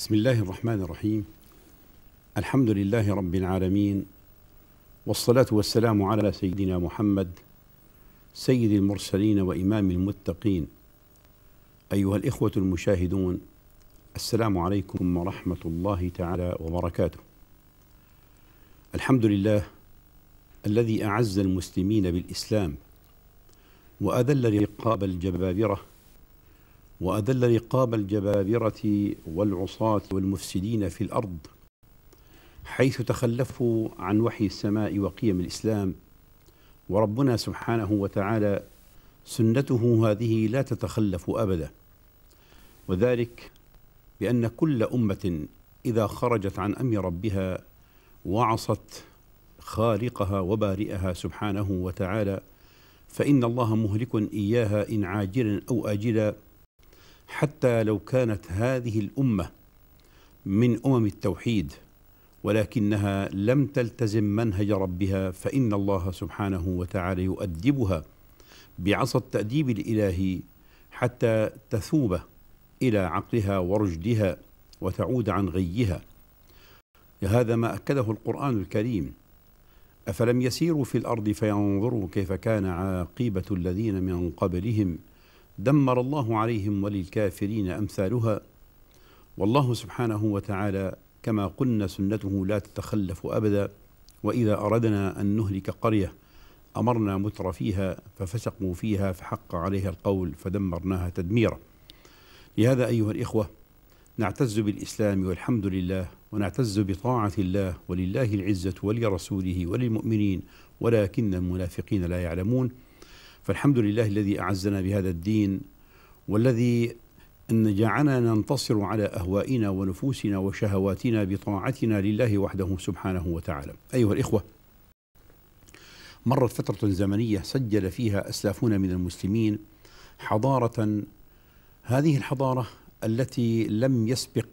بسم الله الرحمن الرحيم الحمد لله رب العالمين والصلاة والسلام على سيدنا محمد سيد المرسلين وإمام المتقين أيها الإخوة المشاهدون السلام عليكم ورحمة الله تعالى وبركاته الحمد لله الذي أعز المسلمين بالإسلام وأذل رقاب الجبابرة وأذل رقاب الجبابرة والعصاة والمفسدين في الأرض حيث تخلفوا عن وحي السماء وقيم الإسلام وربنا سبحانه وتعالى سنته هذه لا تتخلف أبدا وذلك بأن كل أمة إذا خرجت عن أمر ربها وعصت خالقها وبارئها سبحانه وتعالى فإن الله مهلك إياها إن عاجلا أو آجلا حتى لو كانت هذه الأمة من أمم التوحيد ولكنها لم تلتزم منهج ربها فإن الله سبحانه وتعالى يؤدبها بعصا التأديب الإلهي حتى تثوب إلى عقلها ورشدها وتعود عن غيها هذا ما أكده القرآن الكريم أفلم يسيروا في الأرض فينظروا كيف كان عاقبة الذين من قبلهم دمر الله عليهم وللكافرين أمثالها والله سبحانه وتعالى كما قلنا سنته لا تتخلف أبدا وإذا أردنا أن نهلك قرية أمرنا متر فيها ففسقوا فيها فحق عليها القول فدمرناها تدميرا لهذا أيها الإخوة نعتز بالإسلام والحمد لله ونعتز بطاعة الله ولله العزة ولرسوله وللمؤمنين ولكن المنافقين لا يعلمون فالحمد لله الذي أعزنا بهذا الدين والذي أن جعلنا ننتصر على أهوائنا ونفوسنا وشهواتنا بطاعتنا لله وحده سبحانه وتعالى أيها الإخوة مرت فترة زمنية سجل فيها أسلافون من المسلمين حضارة هذه الحضارة التي لم يسبق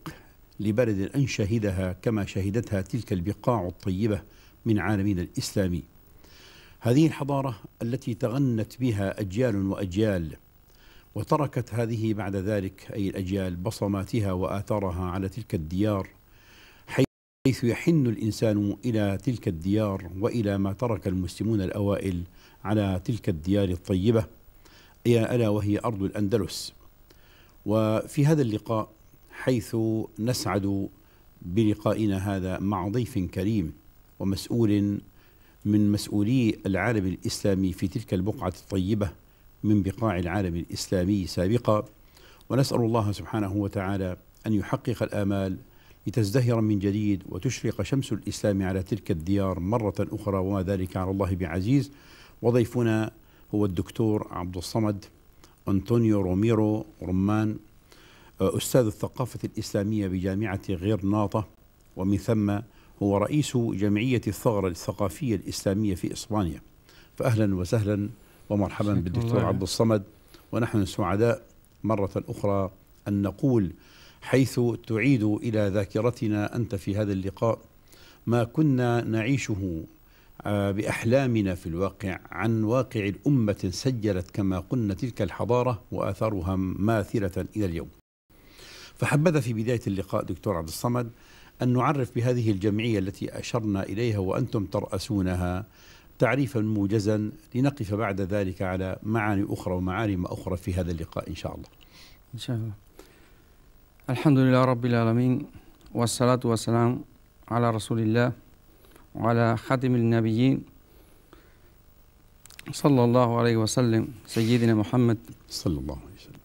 لبلد أن شهدها كما شهدتها تلك البقاع الطيبة من عالمنا الإسلامي هذه الحضارة التي تغنت بها أجيال وأجيال وتركت هذه بعد ذلك أي الأجيال بصماتها وآثارها على تلك الديار حيث يحن الإنسان إلى تلك الديار وإلى ما ترك المسلمون الأوائل على تلك الديار الطيبة ألا وهي أرض الأندلس وفي هذا اللقاء حيث نسعد بلقائنا هذا مع ضيف كريم ومسؤول من مسؤولي العالم الإسلامي في تلك البقعة الطيبة من بقاع العالم الإسلامي سابقا ونسأل الله سبحانه وتعالى أن يحقق الآمال لتزدهر من جديد وتشرق شمس الإسلام على تلك الديار مرة أخرى وما ذلك على الله بعزيز وضيفنا هو الدكتور عبد الصمد أنطونيو روميرو رمان أستاذ الثقافة الإسلامية بجامعة غير ناطة ومن ثم هو رئيس جمعية الثغرة الثقافية الإسلامية في إسبانيا فأهلا وسهلا ومرحبا بالدكتور عبد الصمد ونحن سعداء مرة أخرى أن نقول حيث تعيد إلى ذاكرتنا أنت في هذا اللقاء ما كنا نعيشه آه، بأحلامنا في الواقع عن واقع الأمة سجلت كما قلنا تلك الحضارة وآثارها ماثلة إلى اليوم فحبذا في بداية اللقاء دكتور عبد الصمد أن نعرف بهذه الجمعية التي أشرنا إليها وأنتم ترأسونها تعريفا موجزا لنقف بعد ذلك على معاني أخرى ومعالم أخرى في هذا اللقاء إن شاء الله إن شاء الله الحمد لله رب العالمين والصلاة والسلام على رسول الله وعلى خاتم النبيين صلى الله عليه وسلم سيدنا محمد صلى الله عليه وسلم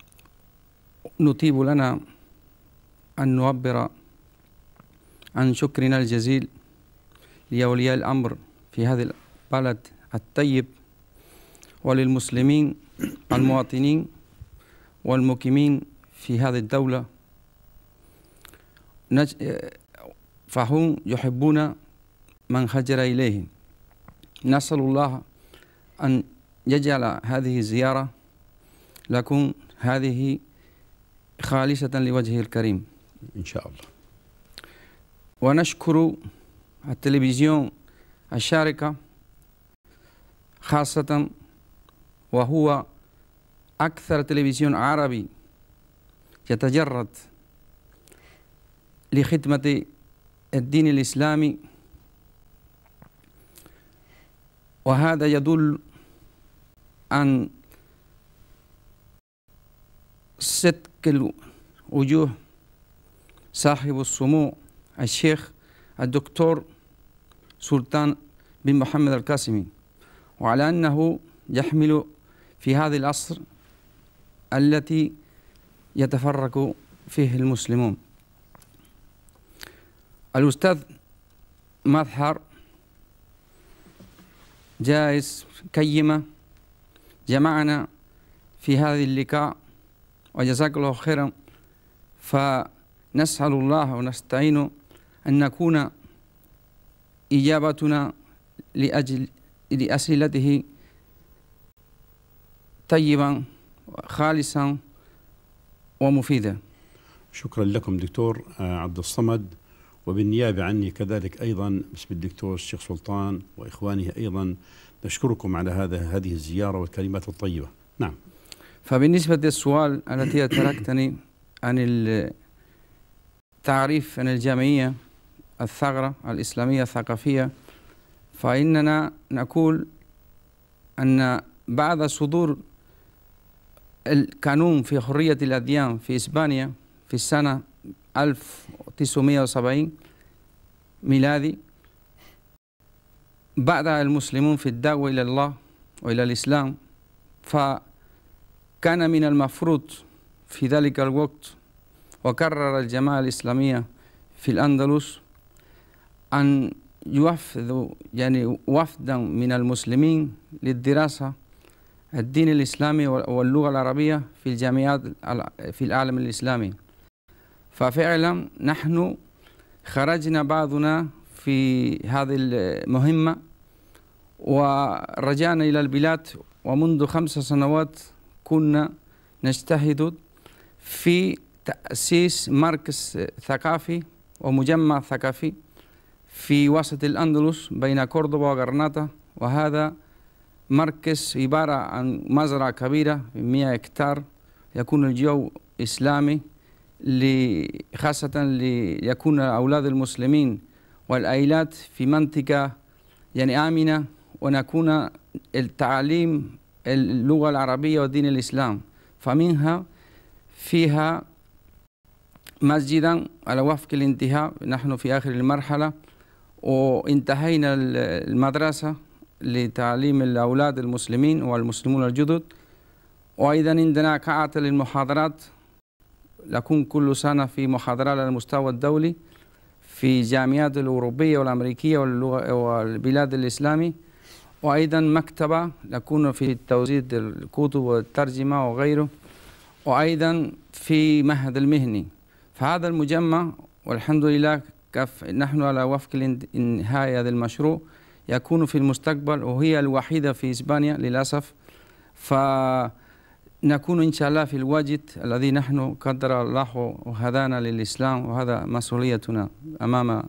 نطيب لنا أن نعبر عن شكرنا الجزيل لأولياء الأمر في هذا البلد الطيب وللمسلمين المواطنين والمقيمين في هذه الدولة فهم يحبون من هجر إليهم نسأل الله أن يجعل هذه الزيارة لكم هذه خالصة لوجهه الكريم إن شاء الله ونشكر التلفزيون الشاركة خاصة وهو أكثر تلفزيون عربي يتجرد لخدمة الدين الإسلامي وهذا يدل عن صدق الوجوه صاحب السمو الشيخ الدكتور سلطان بن محمد القاسمي وعلى أنه يحمل في هذه العصر التي يتفرق فيه المسلمون الأستاذ مظهر جائز كيمة جمعنا في هذا اللقاء وجزاك الله خيرا فنسأل الله ونستعينه أن نكون إجابتنا لأجل لأسئلته طيبا خالصا ومفيدا شكرا لكم دكتور آه، عبد الصمد وبالنيابة عني كذلك أيضا باسم الدكتور الشيخ سلطان وإخوانه أيضا نشكركم على هذا هذه الزيارة والكلمات الطيبة نعم فبالنسبة للسؤال التي تركتني عن التعريف عن الجمعية الثغرة الإسلامية الثقافية فإننا نقول أن بعد صدور القانون في حرية الأديان في إسبانيا في السنة 1970 ميلادي بدأ المسلمون في الدعوة إلى الله وإلى الإسلام فكان من المفروض في ذلك الوقت وكرر الجماعة الإسلامية في الأندلس أن يوفد يعني وفدا من المسلمين للدراسة الدين الإسلامي واللغة العربية في الجامعات في العالم الإسلامي ففعلا نحن خرجنا بعضنا في هذه المهمة ورجعنا إلى البلاد ومنذ خمس سنوات كنا نجتهد في تأسيس مركز ثقافي ومجمع ثقافي في وسط الأندلس بين كوردوبا وغرناطة وهذا مركز عبارة عن مزرعة كبيرة 100 هكتار يكون الجو إسلامي خاصة ليكون أولاد المسلمين والعائلات في منطقة يعني آمنة ونكون التعليم اللغة العربية ودين الإسلام فمنها فيها مسجدا على وفق الانتهاء نحن في آخر المرحلة وانتهينا المدرسة لتعليم الأولاد المسلمين والمسلمون الجدد وأيضا عندنا قاعة للمحاضرات لكون كل سنة في محاضرة على المستوى الدولي في الجامعات الأوروبية والأمريكية والبلاد الإسلامي وأيضا مكتبة لكون في توزيع الكتب والترجمة وغيره وأيضا في مهد المهني فهذا المجمع والحمد لله كف نحن على وفق انهاء هذا المشروع يكون في المستقبل وهي الوحيدة في إسبانيا للأسف فنكون إن شاء الله في الواجد الذي نحن قدر الله وهدانا للإسلام وهذا مسؤوليتنا أمام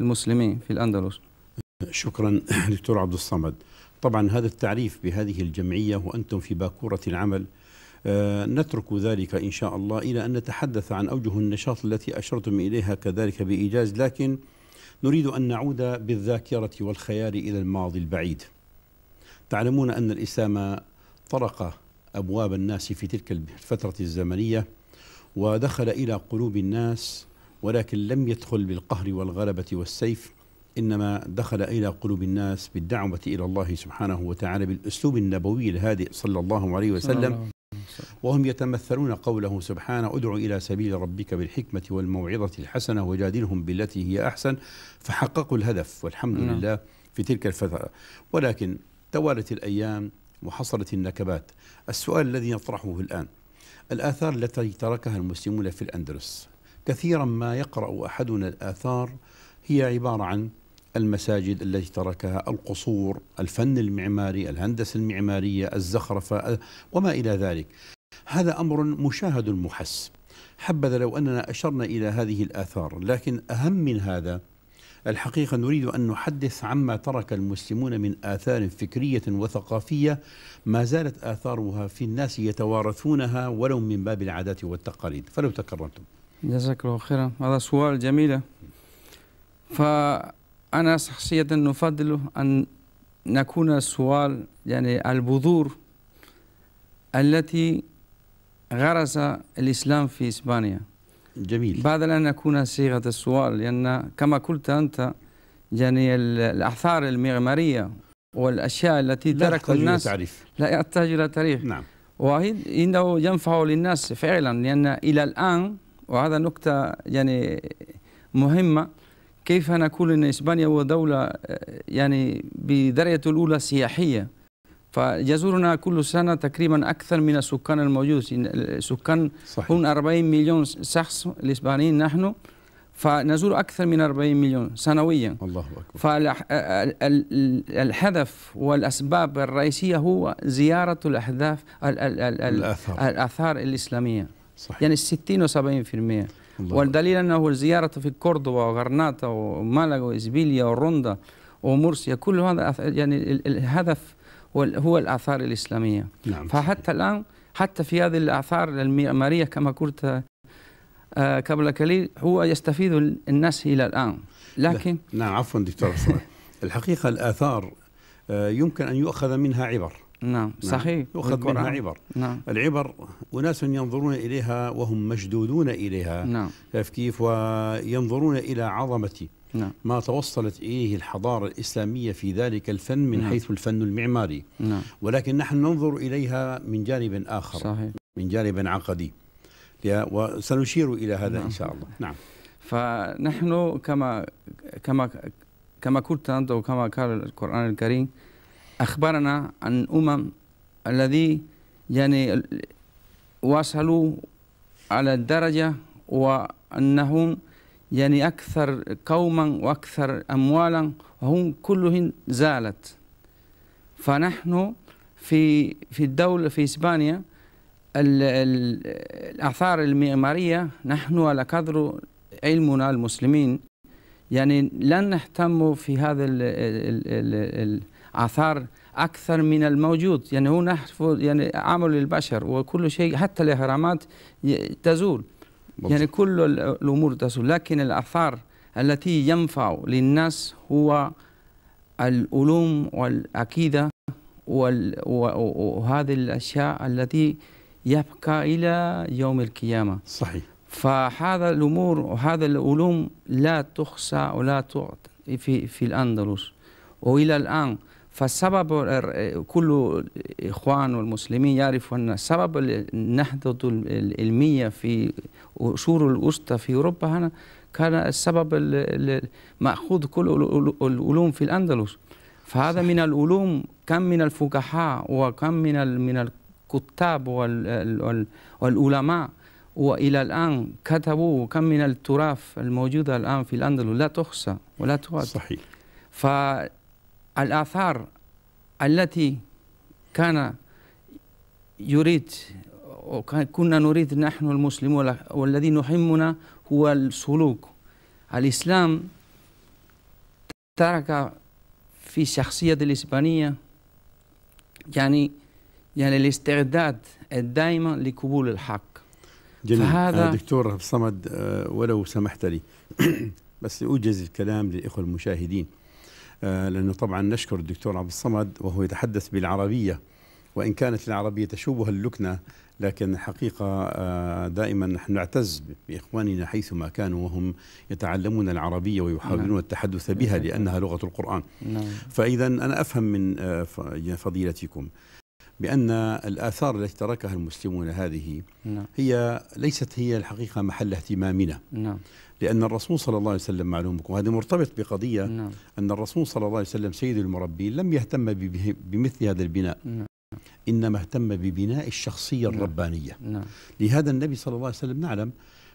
المسلمين في الأندلس شكرا دكتور عبد الصمد طبعا هذا التعريف بهذه الجمعية وأنتم في باكورة العمل آه، نترك ذلك إن شاء الله إلى أن نتحدث عن أوجه النشاط التي أشرتم إليها كذلك بإيجاز لكن نريد أن نعود بالذاكرة والخيال إلى الماضي البعيد تعلمون أن الإسلام طرق أبواب الناس في تلك الفترة الزمنية ودخل إلى قلوب الناس ولكن لم يدخل بالقهر والغلبة والسيف إنما دخل إلى قلوب الناس بالدعوة إلى الله سبحانه وتعالى بالأسلوب النبوي الهادئ صلى الله عليه وسلم وهم يتمثلون قوله سبحانه ادع إلى سبيل ربك بالحكمة والموعظة الحسنة وجادلهم بالتي هي أحسن فحققوا الهدف والحمد نعم. لله في تلك الفترة ولكن توالت الأيام وحصلت النكبات السؤال الذي نطرحه الآن الآثار التي تركها المسلمون في الأندلس كثيرا ما يقرأ أحدنا الآثار هي عبارة عن المساجد التي تركها القصور الفن المعماري الهندسة المعمارية الزخرفة وما إلى ذلك هذا أمر مشاهد محس حبذا لو أننا أشرنا إلى هذه الآثار لكن أهم من هذا الحقيقة نريد أن نحدث عما ترك المسلمون من آثار فكرية وثقافية ما زالت آثارها في الناس يتوارثونها ولو من باب العادات والتقاليد فلو تكرمتم جزاك الله خيرا هذا سؤال جميلة ف أنا شخصيا أفضل أن نكون سؤال يعني البذور التي غرس الإسلام في إسبانيا جميل بدل أن نكون صيغة السؤال لأن كما قلت أنت يعني الاثار المعمارية والأشياء التي ترك الناس تعريف. لا يحتاج إلى تاريخ نعم وإنه ينفع للناس فعلا لأن إلى الآن وهذا نقطة يعني مهمة كيف نقول أن إسبانيا هو دولة آه، يعني بدرجة الأولى سياحية فيزورنا كل سنة تقريبا أكثر من السكان الموجود السكان هم 40 مليون شخص الإسبانيين نحن فنزور أكثر من 40 مليون سنويا الله أكبر فالهدف آه، والأسباب الرئيسية هو زيارة الاحداث الآثار الآثار الإسلامية صحيح. يعني 60 و 70% والدليل أنه الزيارة في كوردوبا وغرناطة ومالاغا وإسبيليا وروندا ومرسيا كل هذا يعني الهدف هو الآثار الإسلامية نعم. فحتى الآن حتى في هذه الآثار المعمارية كما قلت آه، قبل قليل هو يستفيد الناس إلى الآن لكن نعم عفوا دكتور الحقيقة الآثار آه، يمكن أن يؤخذ منها عبر نعم،, نعم صحيح يؤخذ منها عبر نعم. العبر أناس ينظرون إليها وهم مشدودون إليها نعم. كيف كيف وينظرون إلى عظمة نعم. ما توصلت إليه الحضارة الإسلامية في ذلك الفن من نعم. حيث الفن المعماري نعم. ولكن نحن ننظر إليها من جانب آخر صحيح. من جانب عقدي وسنشير إلى هذا نعم. إن شاء الله نعم فنحن كما كما كما قلت أنت وكما قال القرآن الكريم أخبرنا عن أمم الذي يعني وصلوا على الدرجة وأنهم يعني أكثر قوما وأكثر أموالا وهم كلهم زالت فنحن في في الدولة في إسبانيا الآثار المعمارية نحن على قدر علمنا المسلمين يعني لن نهتم في هذا الـ الـ الـ آثار أكثر من الموجود يعني هو نحف يعني عمل البشر وكل شيء حتى الأهرامات تزول بالضبط. يعني كل الأمور تزول لكن الآثار التي ينفع للناس هو العلوم والعقيدة وهذه الأشياء التي يبقى إلى يوم القيامة صحيح فهذا الأمور وهذا العلوم لا تخسى ولا تعد في, في الأندلس وإلى الآن فالسبب كل إخوان والمسلمين يعرفوا أن سبب النهضة العلمية في أشور الوسطى في أوروبا هنا كان السبب مأخوذ كل العلوم في الأندلس فهذا من العلوم كم من الفقهاء وكم من من الكتاب والعلماء وإلى الآن كتبوا كم من التراث الموجودة الآن في الأندلس لا تحصى ولا تعد صحيح الآثار التي كان يريد وكنا نريد نحن المسلمون والذي يهمنا هو السلوك الإسلام ترك في شخصية الإسبانية يعني يعني الاستعداد الدائم لقبول الحق جميل آه، فهذا دكتور صمد آه، ولو سمحت لي بس أوجز الكلام للإخوة المشاهدين آه، لأنه طبعا نشكر الدكتور عبد الصمد وهو يتحدث بالعربية وإن كانت العربية تشوبها اللكنة لكن حقيقة آه، دائما نحن نعتز بإخواننا حيثما كانوا وهم يتعلمون العربية ويحاولون نعم. التحدث بها نعم. لأنها لغة القرآن نعم. فإذا أنا أفهم من آه، فضيلتكم بأن الآثار التي تركها المسلمون هذه هي ليست هي الحقيقة محل اهتمامنا لأن الرسول صلى الله عليه وسلم معلومكم وهذا مرتبط بقضية نعم. أن الرسول صلى الله عليه وسلم سيد المربين لم يهتم بمثل هذا البناء نعم. إنما اهتم ببناء الشخصية نعم. الربانية نعم. لهذا النبي صلى الله عليه وسلم نعلم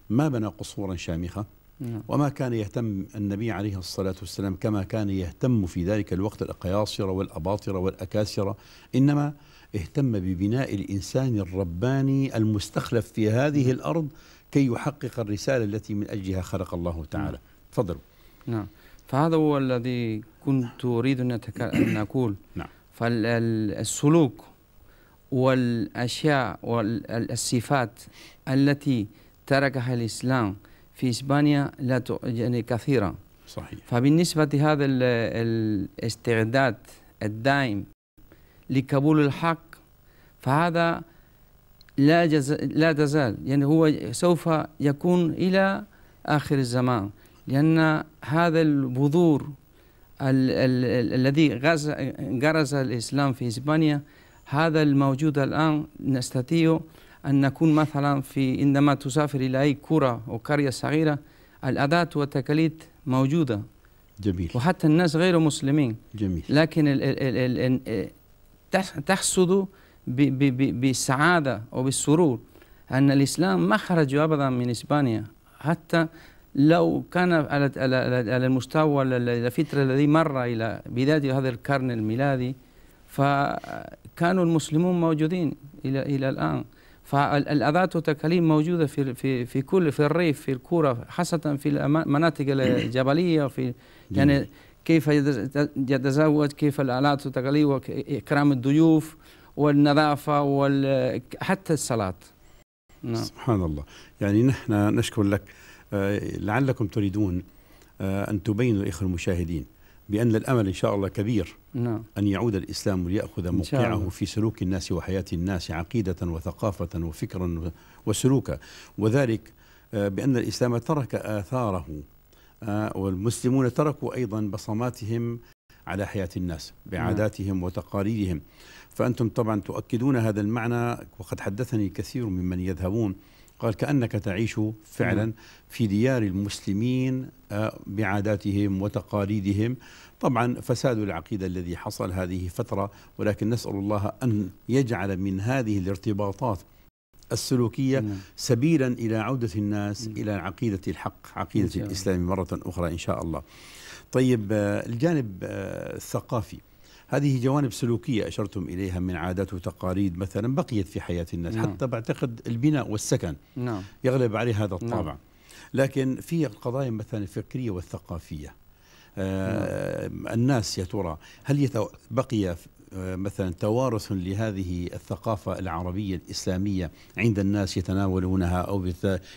ما بنى قصورا شامخة نعم. وما كان يهتم النبي عليه الصلاة والسلام كما كان يهتم في ذلك الوقت الأقياصرة والأباطرة والأكاسرة إنما اهتم ببناء الإنسان الرباني المستخلف في هذه نعم. الأرض كي يحقق الرسالة التي من أجلها خلق الله تعالى نعم. تفضلوا نعم فهذا هو الذي كنت أريد أن, أتك... أن أقول نعم فالسلوك والأشياء والصفات التي تركها الإسلام في إسبانيا لا يعني كثيرا صحيح فبالنسبة هذا الاستعداد الدائم لقبول الحق فهذا لا جز... لا تزال يعني هو سوف يكون إلى آخر الزمان لأن هذا البذور ال... ال... ال... الذي غز... غرز الإسلام في إسبانيا هذا الموجود الآن نستطيع أن نكون مثلا في عندما تسافر إلى أي كرة أو قرية صغيرة الأداة والتقاليد موجودة جميل وحتى الناس غير مسلمين جميل لكن ال ال ال ال تحصد بالسعادة وبالسرور أن الإسلام ما خرج أبدا من إسبانيا حتى لو كان على على المستوى الفترة الذي مر إلى بداية هذا القرن الميلادي فكانوا المسلمون موجودين إلى إلى الآن فالأداة والتكاليف موجودة في في في كل في الريف في الكرة خاصة في المناطق الجبلية في يعني كيف يتزوج كيف الآلات والتكاليف وإكرام الضيوف والنظافة وال... حتى الصلاة نعم. سبحان الله يعني نحن نشكر لك آه، لعلكم تريدون آه، أن تبينوا الإخوة المشاهدين بأن الأمل إن شاء الله كبير نعم. أن يعود الإسلام ليأخذ موقعه في سلوك الناس وحياة الناس عقيدة وثقافة وفكرا وسلوكا وذلك آه، بأن الإسلام ترك آثاره والمسلمون تركوا أيضا بصماتهم على حياة الناس بعاداتهم نعم. وتقاليدهم فأنتم طبعا تؤكدون هذا المعنى وقد حدثني كثير ممن يذهبون قال كأنك تعيش فعلا نعم. في ديار المسلمين آه، بعاداتهم وتقاليدهم طبعا فساد العقيدة الذي حصل هذه فترة ولكن نسأل الله أن يجعل من هذه الارتباطات السلوكية نعم. سبيلا إلى عودة الناس نعم. إلى عقيدة الحق عقيدة الإسلام مرة أخرى إن شاء الله طيب آه، الجانب آه، الثقافي هذه جوانب سلوكية أشرتم إليها من عادات وتقاليد مثلا بقيت في حياة الناس نعم. حتى بعتقد البناء والسكن نعم. يغلب عليه هذا نعم. الطابع نعم. لكن في قضايا مثلا الفكرية والثقافية آه نعم. الناس يا ترى هل بقي آه، مثلا توارث لهذه الثقافة العربية الإسلامية عند الناس يتناولونها أو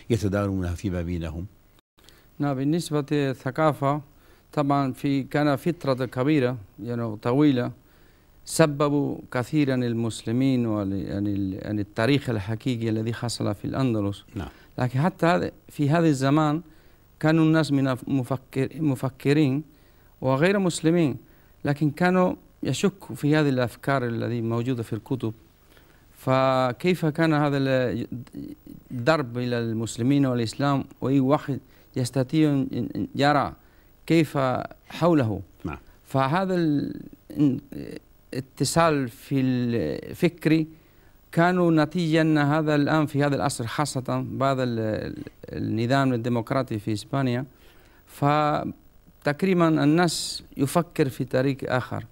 يتداولونها فيما بينهم نعم بالنسبة للثقافة طبعا في كان فترة كبيرة يعني طويلة سببوا كثيرا المسلمين يعني, يعني التاريخ الحقيقي الذي حصل في الأندلس نعم. لكن حتى في هذا الزمان كانوا الناس من مفكر مفكرين وغير مسلمين لكن كانوا يشكوا في هذه الأفكار الذي موجودة في الكتب فكيف كان هذا الضرب إلى المسلمين والإسلام وأي واحد يستطيع أن يرى كيف حوله نعم. فهذا الاتصال في الفكري كانوا نتيجة أن هذا الآن في هذا العصر خاصة بعد النظام الديمقراطي في إسبانيا فتقريبا الناس يفكر في طريق آخر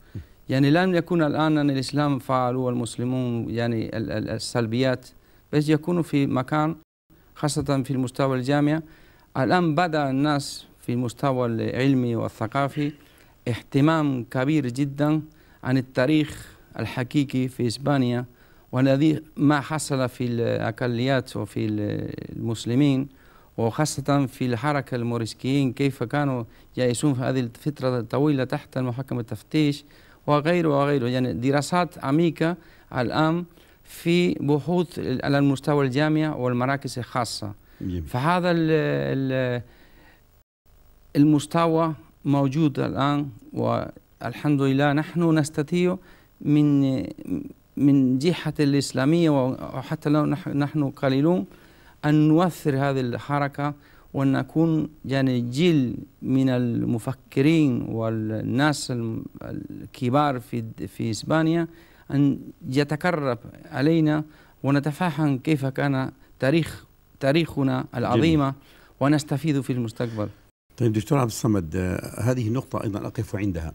يعني لم يكون الآن أن الإسلام فعل والمسلمون يعني السلبيات بس يكونوا في مكان خاصة في المستوى الجامعة الآن بدأ الناس في المستوى العلمي والثقافي اهتمام كبير جدا عن التاريخ الحقيقي في إسبانيا والذي ما حصل في الأقليات وفي المسلمين وخاصة في الحركة الموريسكيين كيف كانوا يعيشون في هذه الفترة الطويلة تحت محكمة التفتيش وغيره وغيره يعني دراسات عميقة الآن في بحوث على المستوى الجامعي والمراكز الخاصة فهذا ال ال المستوى موجود الآن والحمد لله نحن نستطيع من من جهة الإسلامية وحتى لو نحن قليلون أن نؤثر هذه الحركة وأن نكون يعني جيل من المفكرين والناس الكبار في في إسبانيا أن يتقرب علينا ونتفهم كيف كان تاريخ تاريخنا العظيمة ونستفيد في المستقبل طيب دكتور عبد الصمد آه، هذه النقطة أيضا أقف عندها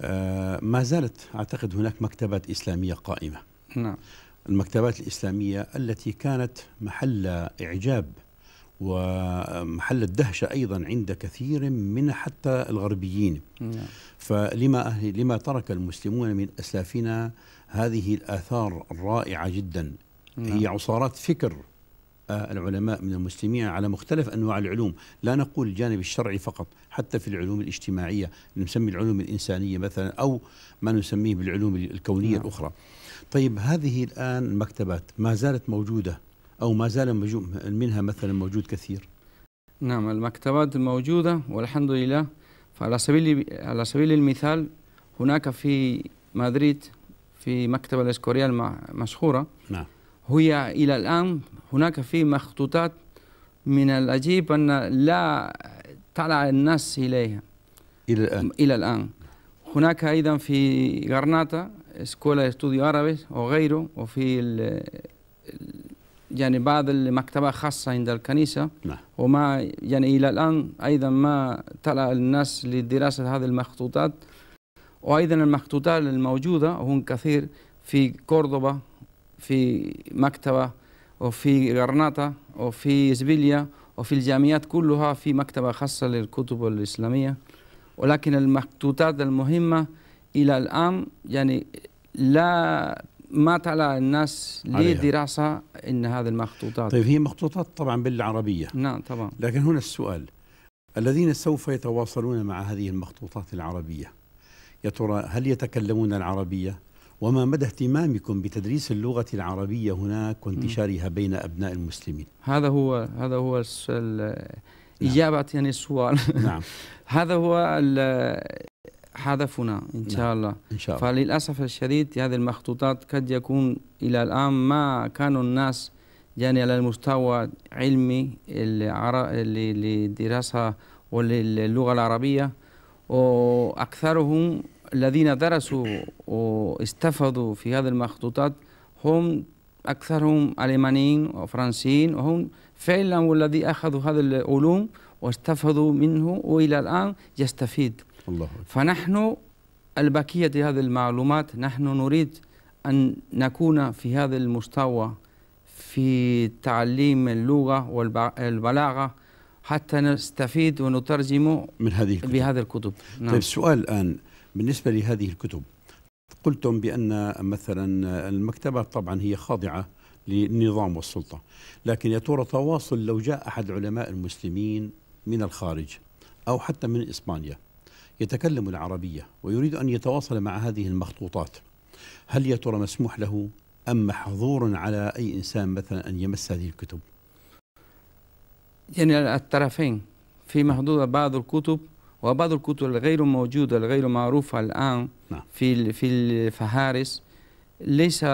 آه، ما زالت أعتقد هناك مكتبات إسلامية قائمة نعم المكتبات الإسلامية التي كانت محل إعجاب ومحل الدهشة أيضا عند كثير من حتى الغربيين نعم. فلما أه، لما ترك المسلمون من أسلافنا هذه الآثار الرائعة جدا نعم. هي عصارات فكر العلماء من المسلمين على مختلف انواع العلوم، لا نقول الجانب الشرعي فقط، حتى في العلوم الاجتماعيه نسمي العلوم الانسانيه مثلا او ما نسميه بالعلوم الكونيه نعم. الاخرى. طيب هذه الان المكتبات ما زالت موجوده او ما زال منها مثلا موجود كثير؟ نعم المكتبات موجوده والحمد لله فعلى سبيل على سبيل المثال هناك في مدريد في مكتبه الاسكوريال مشهوره نعم هي إلى الآن هناك في مخطوطات من العجيب أن لا طلع الناس إليها إلى الآن إلى الآن هناك أيضا في غرناطة اسكولا استوديو عربي وغيره وفي ال يعني بعض المكتبة خاصة عند الكنيسة نعم. وما يعني إلى الآن أيضا ما طلع الناس لدراسة هذه المخطوطات وأيضا المخطوطات الموجودة هم كثير في كوردوبا في مكتبة وفي غرناطة وفي إزبيليا وفي الجامعات كلها في مكتبة خاصة للكتب الإسلامية ولكن المخطوطات المهمة إلى الآن يعني لا ما طلع الناس لدراسة إن هذه المخطوطات طيب هي مخطوطات طبعا بالعربية نعم طبعا لكن هنا السؤال الذين سوف يتواصلون مع هذه المخطوطات العربية يا ترى هل يتكلمون العربية وما مدى اهتمامكم بتدريس اللغة العربية هناك وانتشارها بين أبناء المسلمين هذا هو هذا هو نعم. إجابة نعم. يعني السؤال نعم هذا هو هدفنا إن نعم. شاء الله إن شاء الله فللأسف الشديد هذه المخطوطات قد يكون إلى الآن ما كانوا الناس يعني على المستوى علمي لدراسة وللغة العربية وأكثرهم الذين درسوا واستفادوا في هذه المخطوطات هم أكثرهم ألمانيين وفرنسيين وهم فعلا والذي أخذوا هذه العلوم واستفادوا منه وإلى الآن يستفيد الله فنحن البكية هذه المعلومات نحن نريد أن نكون في هذا المستوى في تعليم اللغة والبلاغة حتى نستفيد ونترجم من هذه الكتب. بهذه الكتب نعم. طيب السؤال الآن بالنسبة لهذه الكتب قلتم بأن مثلا المكتبة طبعا هي خاضعة للنظام والسلطة لكن يا ترى تواصل لو جاء أحد علماء المسلمين من الخارج أو حتى من إسبانيا يتكلم العربية ويريد أن يتواصل مع هذه المخطوطات هل يا ترى مسموح له أم محظور على أي إنسان مثلا أن يمس هذه الكتب يعني الطرفين في محدودة بعض الكتب وبعض الكتب الغير موجودة الغير معروفة الآن نعم. في في الفهارس ليس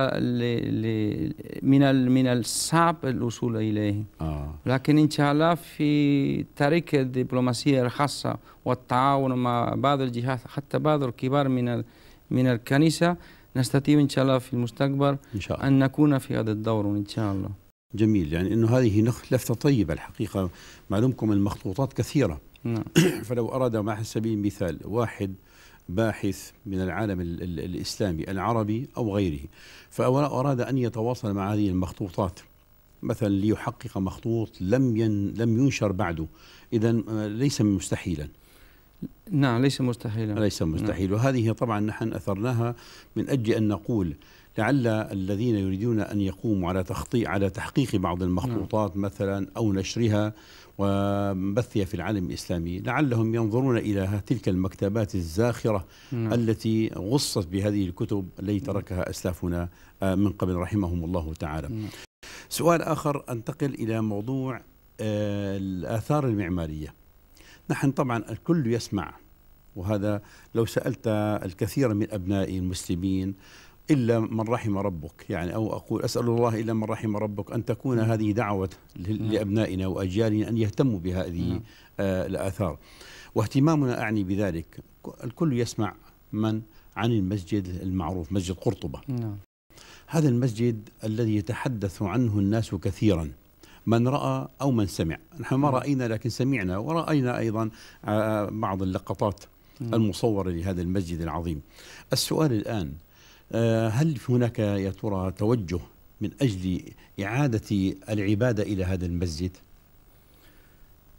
من من الصعب الوصول إليه آه. لكن إن شاء الله في طريق الدبلوماسية الخاصة والتعاون مع بعض الجهات حتى بعض الكبار من من الكنيسة نستطيع إن شاء الله في المستقبل إن, شاء الله. أن نكون في هذا الدور إن شاء الله جميل يعني أنه هذه لفتة طيبة الحقيقة معلومكم المخطوطات كثيرة نعم. فلو أراد على سبيل المثال واحد باحث من العالم الإسلامي العربي أو غيره فأراد أن يتواصل مع هذه المخطوطات مثلا ليحقق مخطوط لم ين لم ينشر بعده إذا آه، ليس مستحيلا نعم ليس مستحيلا ليس نعم. مستحيل نعم. وهذه طبعا نحن أثرناها من أجل أن نقول لعل الذين يريدون أن يقوموا على تخطيء على تحقيق بعض المخطوطات نعم. مثلا أو نشرها وبثها في العالم الإسلامي لعلهم ينظرون إلى تلك المكتبات الزاخرة نعم. التي غصت بهذه الكتب التي تركها أسلافنا آه، من قبل رحمهم الله تعالى نعم. سؤال آخر أنتقل إلى موضوع آه، الآثار المعمارية نحن طبعا الكل يسمع وهذا لو سألت الكثير من أبنائي المسلمين إلا من رحم ربك يعني أو أقول أسأل الله إلا من رحم ربك أن تكون نعم. هذه دعوة نعم. لأبنائنا وأجيالنا أن يهتموا بهذه نعم. آه، الآثار واهتمامنا أعني بذلك الكل يسمع من عن المسجد المعروف مسجد قرطبة نعم. هذا المسجد الذي يتحدث عنه الناس كثيرا من رأى أو من سمع نحن ما رأينا لكن سمعنا ورأينا أيضا آه، بعض اللقطات المصورة لهذا المسجد العظيم السؤال الآن آه، هل هناك يا ترى توجه من أجل إعادة العبادة إلى هذا المسجد؟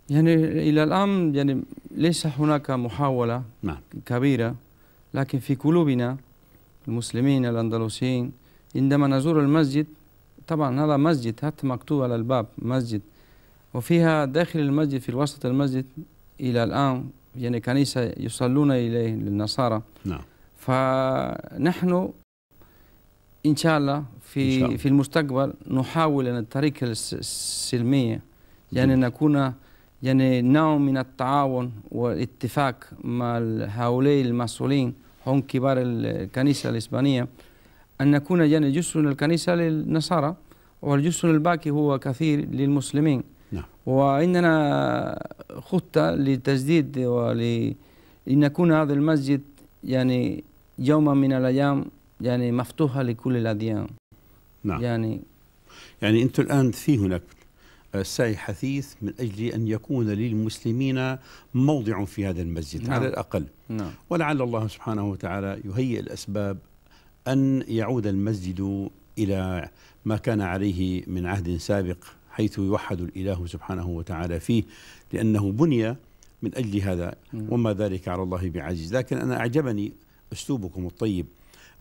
يعني إلى الآن يعني ليس هناك محاولة نعم. كبيرة لكن في قلوبنا المسلمين الأندلسيين عندما نزور المسجد طبعا هذا مسجد حتى مكتوب على الباب مسجد وفيها داخل المسجد في وسط المسجد إلى الآن يعني كنيسة يصلون إليه للنصارى نعم فنحن ان شاء الله في شاء الله. في المستقبل نحاول ان الطريقه السلميه يعني نكون يعني نوع من التعاون والاتفاق مع هؤلاء المسؤولين هم كبار الكنيسه الاسبانيه ان نكون يعني جزء من الكنيسه للنصارى والجزء الباقي هو كثير للمسلمين نعم. وعندنا خطه لتجديد ول هذا المسجد يعني يوما من الايام يعني مفتوحه لكل الاديان نعم يعني يعني انتم الان في هناك سعي حثيث من اجل ان يكون للمسلمين موضع في هذا المسجد نعم. على الاقل نعم. ولعل الله سبحانه وتعالى يهيئ الاسباب ان يعود المسجد الى ما كان عليه من عهد سابق حيث يوحد الاله سبحانه وتعالى فيه لانه بني من اجل هذا نعم. وما ذلك على الله بعزيز لكن انا اعجبني اسلوبكم الطيب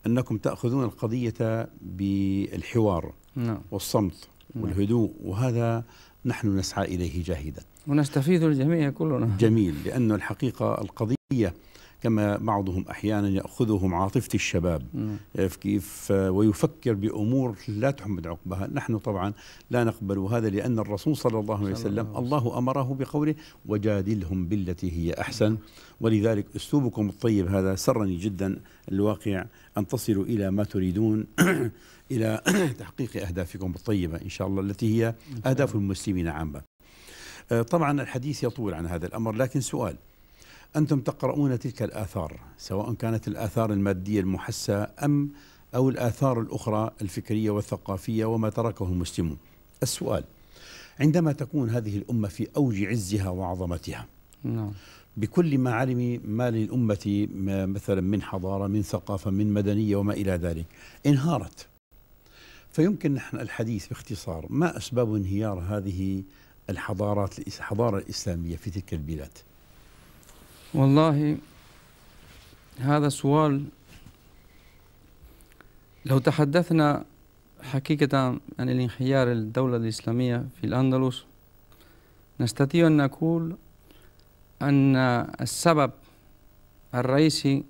أنكم تأخذون القضية بالحوار نعم. والصمت نعم. والهدوء وهذا نحن نسعى إليه جاهدا ونستفيد الجميع كلنا جميل لأن الحقيقة القضية كما بعضهم أحيانا يأخذهم عاطفة الشباب كيف كيف ويفكر بأمور لا تحمد عقبها نحن طبعا لا نقبل هذا لأن الرسول صلى الله عليه وسلم الله أمره بقوله وجادلهم بالتي هي أحسن ولذلك أسلوبكم الطيب هذا سرني جدا الواقع أن تصلوا إلى ما تريدون إلى تحقيق أهدافكم الطيبة إن شاء الله التي هي أهداف المسلمين عامة آه، طبعا الحديث يطول عن هذا الأمر لكن سؤال أنتم تقرؤون تلك الآثار سواء كانت الآثار المادية المحسة أم أو الآثار الأخرى الفكرية والثقافية وما تركه المسلمون السؤال عندما تكون هذه الأمة في أوج عزها وعظمتها نعم. بكل ما علم ما للأمة مثلا من حضارة من ثقافة من مدنية وما إلى ذلك انهارت فيمكن نحن الحديث باختصار ما أسباب انهيار هذه الحضارات الحضارة الإسلامية في تلك البلاد والله هذا سؤال لو تحدثنا حقيقة عن الانحيار الدولة الإسلامية في الأندلس نستطيع أن نقول أن السبب الرئيسي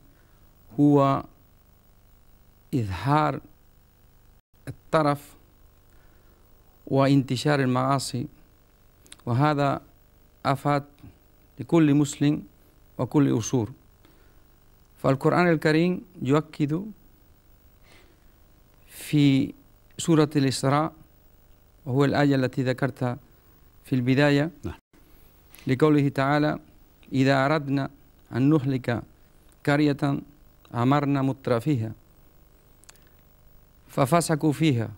هو إظهار الطرف وانتشار المعاصي وهذا أفاد لكل مسلم وكل أصول فالقرآن الكريم يؤكد في سورة الإسراء وهو الآية التي ذكرتها في البداية نعم. لقوله تعالى إذا أردنا أن نهلك قرية أمرنا متر فيها ففسقوا فيها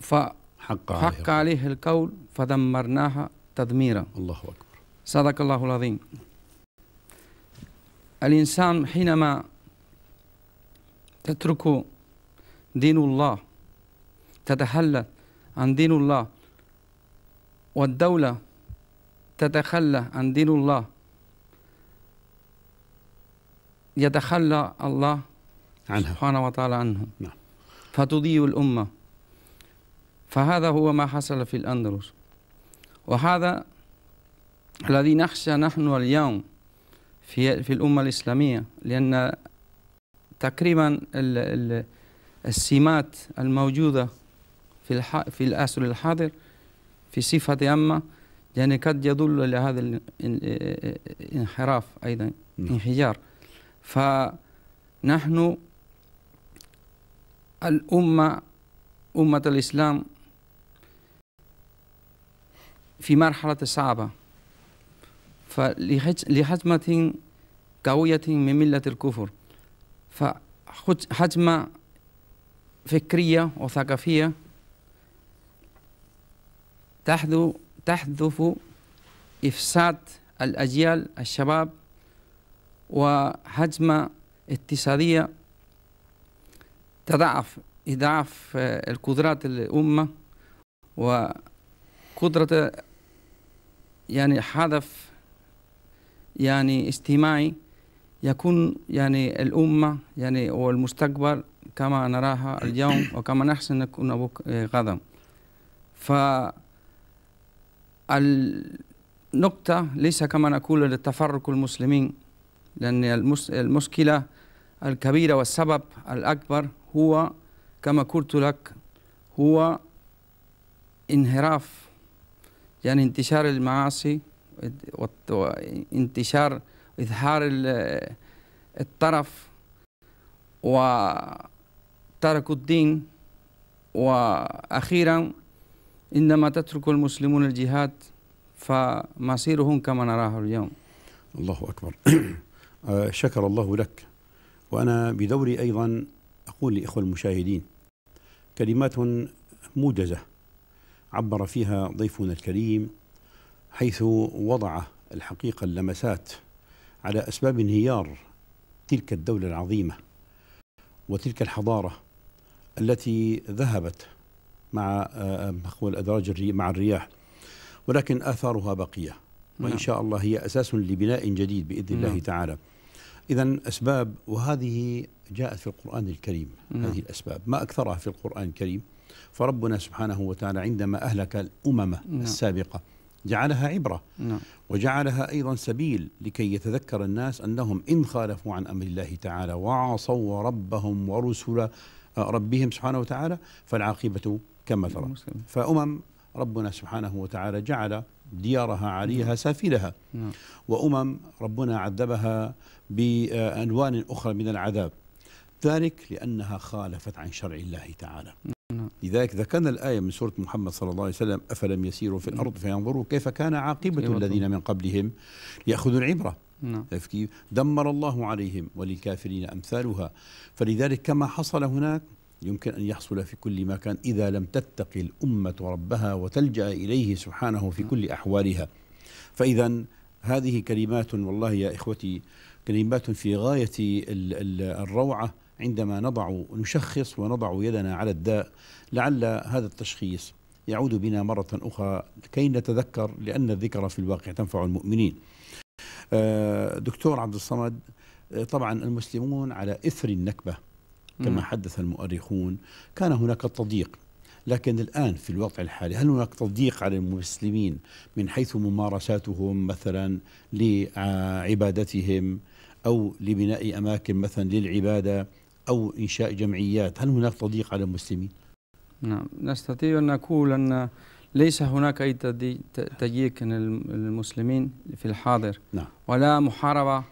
فحق عليها, حق عليها القول فدمرناها تدميرا الله أكبر صدق الله العظيم الإنسان حينما تترك دين الله تتخلى عن دين الله والدولة تتخلى عن دين الله يتخلى الله عنها. سبحانه وتعالى عنه نعم. فتضيء الأمة فهذا هو ما حصل في الأندلس وهذا الذي نخشى نحن اليوم في في الامه الاسلاميه لان تقريبا السمات الموجوده في في العصر الحاضر في صفه عامه يعني قد يدل الى هذا الانحراف ايضا نعم. انحجار فنحن الامه امه الاسلام في مرحله صعبه فلحجمة قوية من ملة الكفر فحجمة فكرية وثقافية تحذف إفساد الأجيال الشباب وحجمة اقتصادية تضعف إضعاف آه، القدرات الأمة وقدرة يعني حذف يعني اجتماعي يكون يعني الأمة يعني والمستقبل كما نراها اليوم وكما نحسن نكون آه، غدا ف النقطة ليس كما نقول للتفرق المسلمين لأن المشكلة الكبيرة والسبب الأكبر هو كما قلت لك هو انحراف يعني انتشار المعاصي وانتشار إظهار الطرف وتركوا الدين وأخيرا عندما تترك المسلمون الجهاد فمصيرهم كما نراه اليوم الله أكبر آه، شكر الله لك وأنا بدوري أيضا أقول لإخوة المشاهدين كلمات موجزة عبر فيها ضيفنا الكريم حيث وضع الحقيقة اللمسات على أسباب انهيار تلك الدولة العظيمة وتلك الحضارة التي ذهبت مع آه، الأدراج مع الرياح ولكن آثارها بقية وإن نعم. شاء الله هي أساس لبناء جديد بإذن الله نعم. تعالى إذا أسباب وهذه جاءت في القرآن الكريم نعم. هذه الأسباب ما أكثرها في القرآن الكريم فربنا سبحانه وتعالى عندما أهلك الأمم السابقة جعلها عبرة نعم. وجعلها أيضا سبيل لكي يتذكر الناس أنهم إن خالفوا عن أمر الله تعالى وعصوا ربهم ورسل آه، ربهم سبحانه وتعالى فالعاقبة كما ترى فأمم ربنا سبحانه وتعالى جعل ديارها عاليها نعم. سافلها نعم. وأمم ربنا عذبها بأنوان أخرى من العذاب ذلك لأنها خالفت عن شرع الله تعالى نعم. لذلك ذكرنا الآية من سورة محمد صلى الله عليه وسلم أفلم يسيروا في الأرض فينظروا كيف كان عاقبة أيوة، الذين من قبلهم يأخذوا العبرة نعم. كيف دمر الله عليهم وللكافرين أمثالها فلذلك كما حصل هناك يمكن أن يحصل في كل مكان إذا لم تتقي الأمة ربها وتلجأ إليه سبحانه في نعم. كل أحوالها فإذا هذه كلمات والله يا إخوتي كلمات في غاية الروعة عندما نضع نشخص ونضع يدنا على الداء لعل هذا التشخيص يعود بنا مرة أخرى كي نتذكر لأن الذكر في الواقع تنفع المؤمنين آه، دكتور عبد الصمد آه، طبعا المسلمون على إثر النكبة كما حدث المؤرخون كان هناك تضييق لكن الآن في الوضع الحالي هل هناك تضييق على المسلمين من حيث ممارساتهم مثلا لعبادتهم أو لبناء أماكن مثلا للعبادة أو إنشاء جمعيات هل هناك تضييق على المسلمين؟ نعم نستطيع أن نقول أن ليس هناك أي تضييق عن المسلمين في الحاضر نعم. ولا محاربة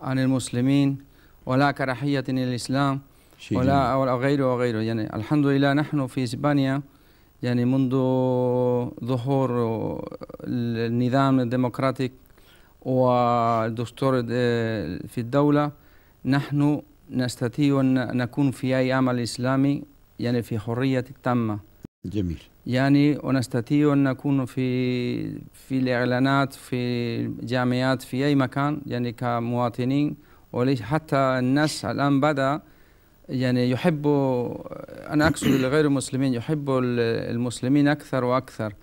عن المسلمين ولا كراهية للإسلام ولا أو غيره وغيره يعني الحمد لله نحن في إسبانيا يعني منذ ظهور النظام الديمقراطي والدستور آه، في الدولة نحن نستطيع أن نكون في أي عمل إسلامي يعني في حرية تامة جميل يعني ونستطيع أن نكون في في الإعلانات في الجامعات في أي مكان يعني كمواطنين وليس حتى الناس الآن بدأ يعني يحبوا أنا أقصد الغير المسلمين يحبوا المسلمين أكثر وأكثر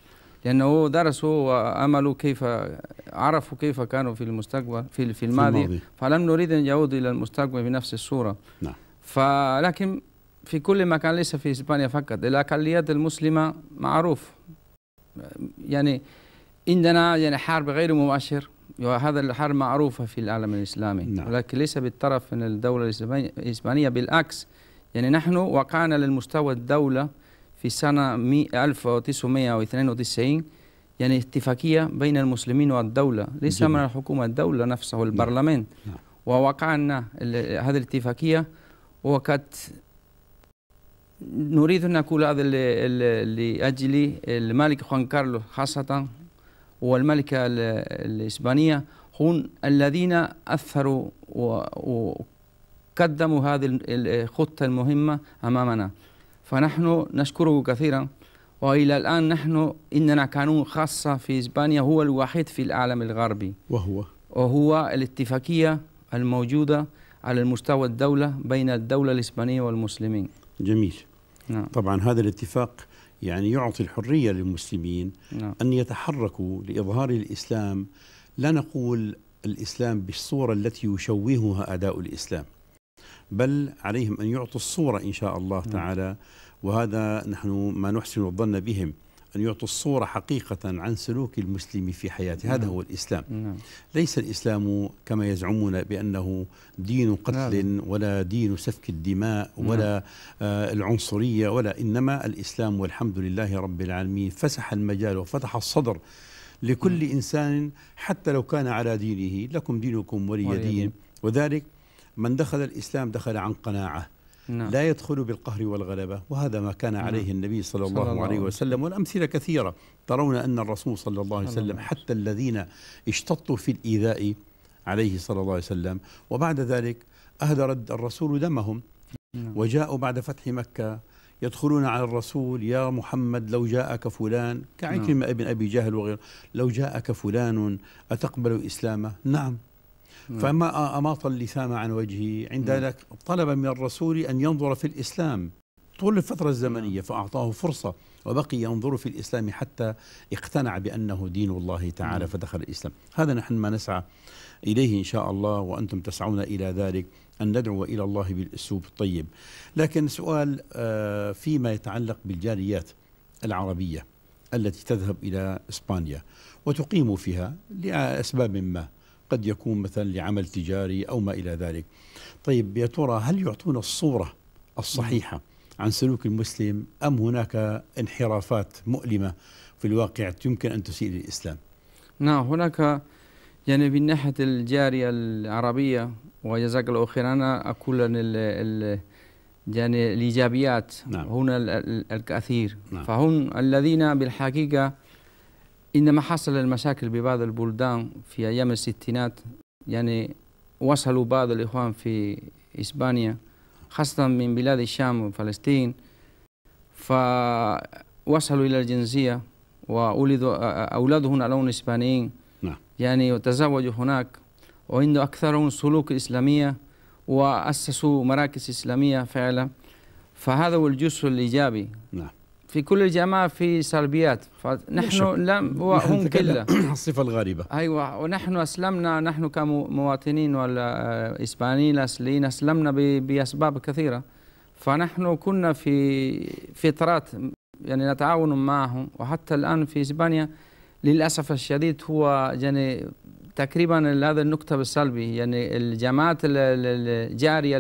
لأنه درسوا وأملوا كيف عرفوا كيف كانوا في المستقبل في في الماضي, في الماضي. فلم نريد أن يعودوا إلى المستقبل بنفس الصورة نعم فلكن في كل مكان ليس في إسبانيا فقط الأقليات المسلمة معروف يعني عندنا يعني حرب غير مباشر وهذا الحرب معروفة في العالم الإسلامي نعم. ولكن ليس بالطرف من الدولة الإسبانية بالعكس يعني نحن وقعنا للمستوى الدولة في سنة 1992 يعني اتفاقية بين المسلمين والدولة ليس من الحكومة الدولة نفسها نعم. والبرلمان نعم. ووقعنا هذه الاتفاقية وقد نريد أن نقول هذا لأجل الملك خوان كارلوس خاصة والملكة الإسبانية هم الذين أثروا وقدموا هذه الخطة المهمة أمامنا فنحن نشكره كثيرا وإلى الآن نحن إننا قانون خاصة في إسبانيا هو الوحيد في العالم الغربي وهو وهو الاتفاقية الموجودة على المستوى الدولة بين الدولة الإسبانية والمسلمين جميل نعم. طبعا هذا الاتفاق يعني يعطي الحرية للمسلمين نعم. أن يتحركوا لإظهار الإسلام لا نقول الإسلام بالصورة التي يشوهها أداء الإسلام بل عليهم أن يعطوا الصورة إن شاء الله نعم. تعالى وهذا نحن ما نحسن الظن بهم أن يعطوا الصورة حقيقة عن سلوك المسلم في حياته هذا نعم. هو الإسلام نعم. ليس الإسلام كما يزعمون بأنه دين قتل ولا دين سفك الدماء ولا آه، العنصرية ولا إنما الإسلام والحمد لله رب العالمين فسح المجال وفتح الصدر لكل إنسان حتى لو كان على دينه لكم دينكم ولي دين وذلك من دخل الإسلام دخل عن قناعة نعم. لا يدخل بالقهر والغلبة وهذا ما كان نعم. عليه نعم. النبي صلى الله, صلى الله عليه وسلم والأمثلة كثيرة ترون أن الرسول صلى الله عليه وسلم حتى الذين اشتطوا في الإيذاء عليه صلى الله عليه وسلم وبعد ذلك أهدر الرسول دمهم نعم. وجاءوا بعد فتح مكة يدخلون على الرسول يا محمد لو جاءك فلان كعكرمة ابن نعم. أبي جهل وغيره لو جاءك فلان أتقبل إسلامه نعم فما أماط اللثام عن وجهه عند ذلك طلب من الرسول أن ينظر في الإسلام طول الفترة الزمنية فأعطاه فرصة وبقي ينظر في الإسلام حتى اقتنع بأنه دين الله تعالى فدخل الإسلام هذا نحن ما نسعى إليه إن شاء الله وأنتم تسعون إلى ذلك أن ندعو إلى الله بالأسلوب الطيب لكن سؤال آه، فيما يتعلق بالجاليات العربية التي تذهب إلى إسبانيا وتقيم فيها لأسباب ما قد يكون مثلا لعمل تجاري أو ما إلى ذلك طيب يا ترى هل يعطونا الصورة الصحيحة عن سلوك المسلم أم هناك انحرافات مؤلمة في الواقع يمكن أن تسيء للإسلام نعم هناك يعني من ناحية الجارية العربية وجزاك الله خيرا أنا أقول أن ال يعني الإيجابيات نعم. هنا الكثير نعم. فهم الذين بالحقيقة عندما حصل المشاكل ببعض البلدان في أيام الستينات يعني وصلوا بعض الإخوان في إسبانيا خاصة من بلاد الشام وفلسطين فوصلوا إلى الجنسية وولدوا أولادهم علون إسبانيين نعم. يعني وتزوجوا هناك وعنده أكثرهم سلوك إسلامية وأسسوا مراكز إسلامية فعلا فهذا هو الجزء الإيجابي نعم. في كل الجامعة في سلبيات فنحن لم وهم كله الصفة الغريبة أيوة ونحن أسلمنا نحن كمواطنين ولا إسبانيين الأصليين أسلمنا بأسباب كثيرة فنحن كنا في فترات يعني نتعاون معهم وحتى الآن في إسبانيا للأسف الشديد هو يعني تقريبا هذا النكتة بالسلبي يعني الجامعات الجارية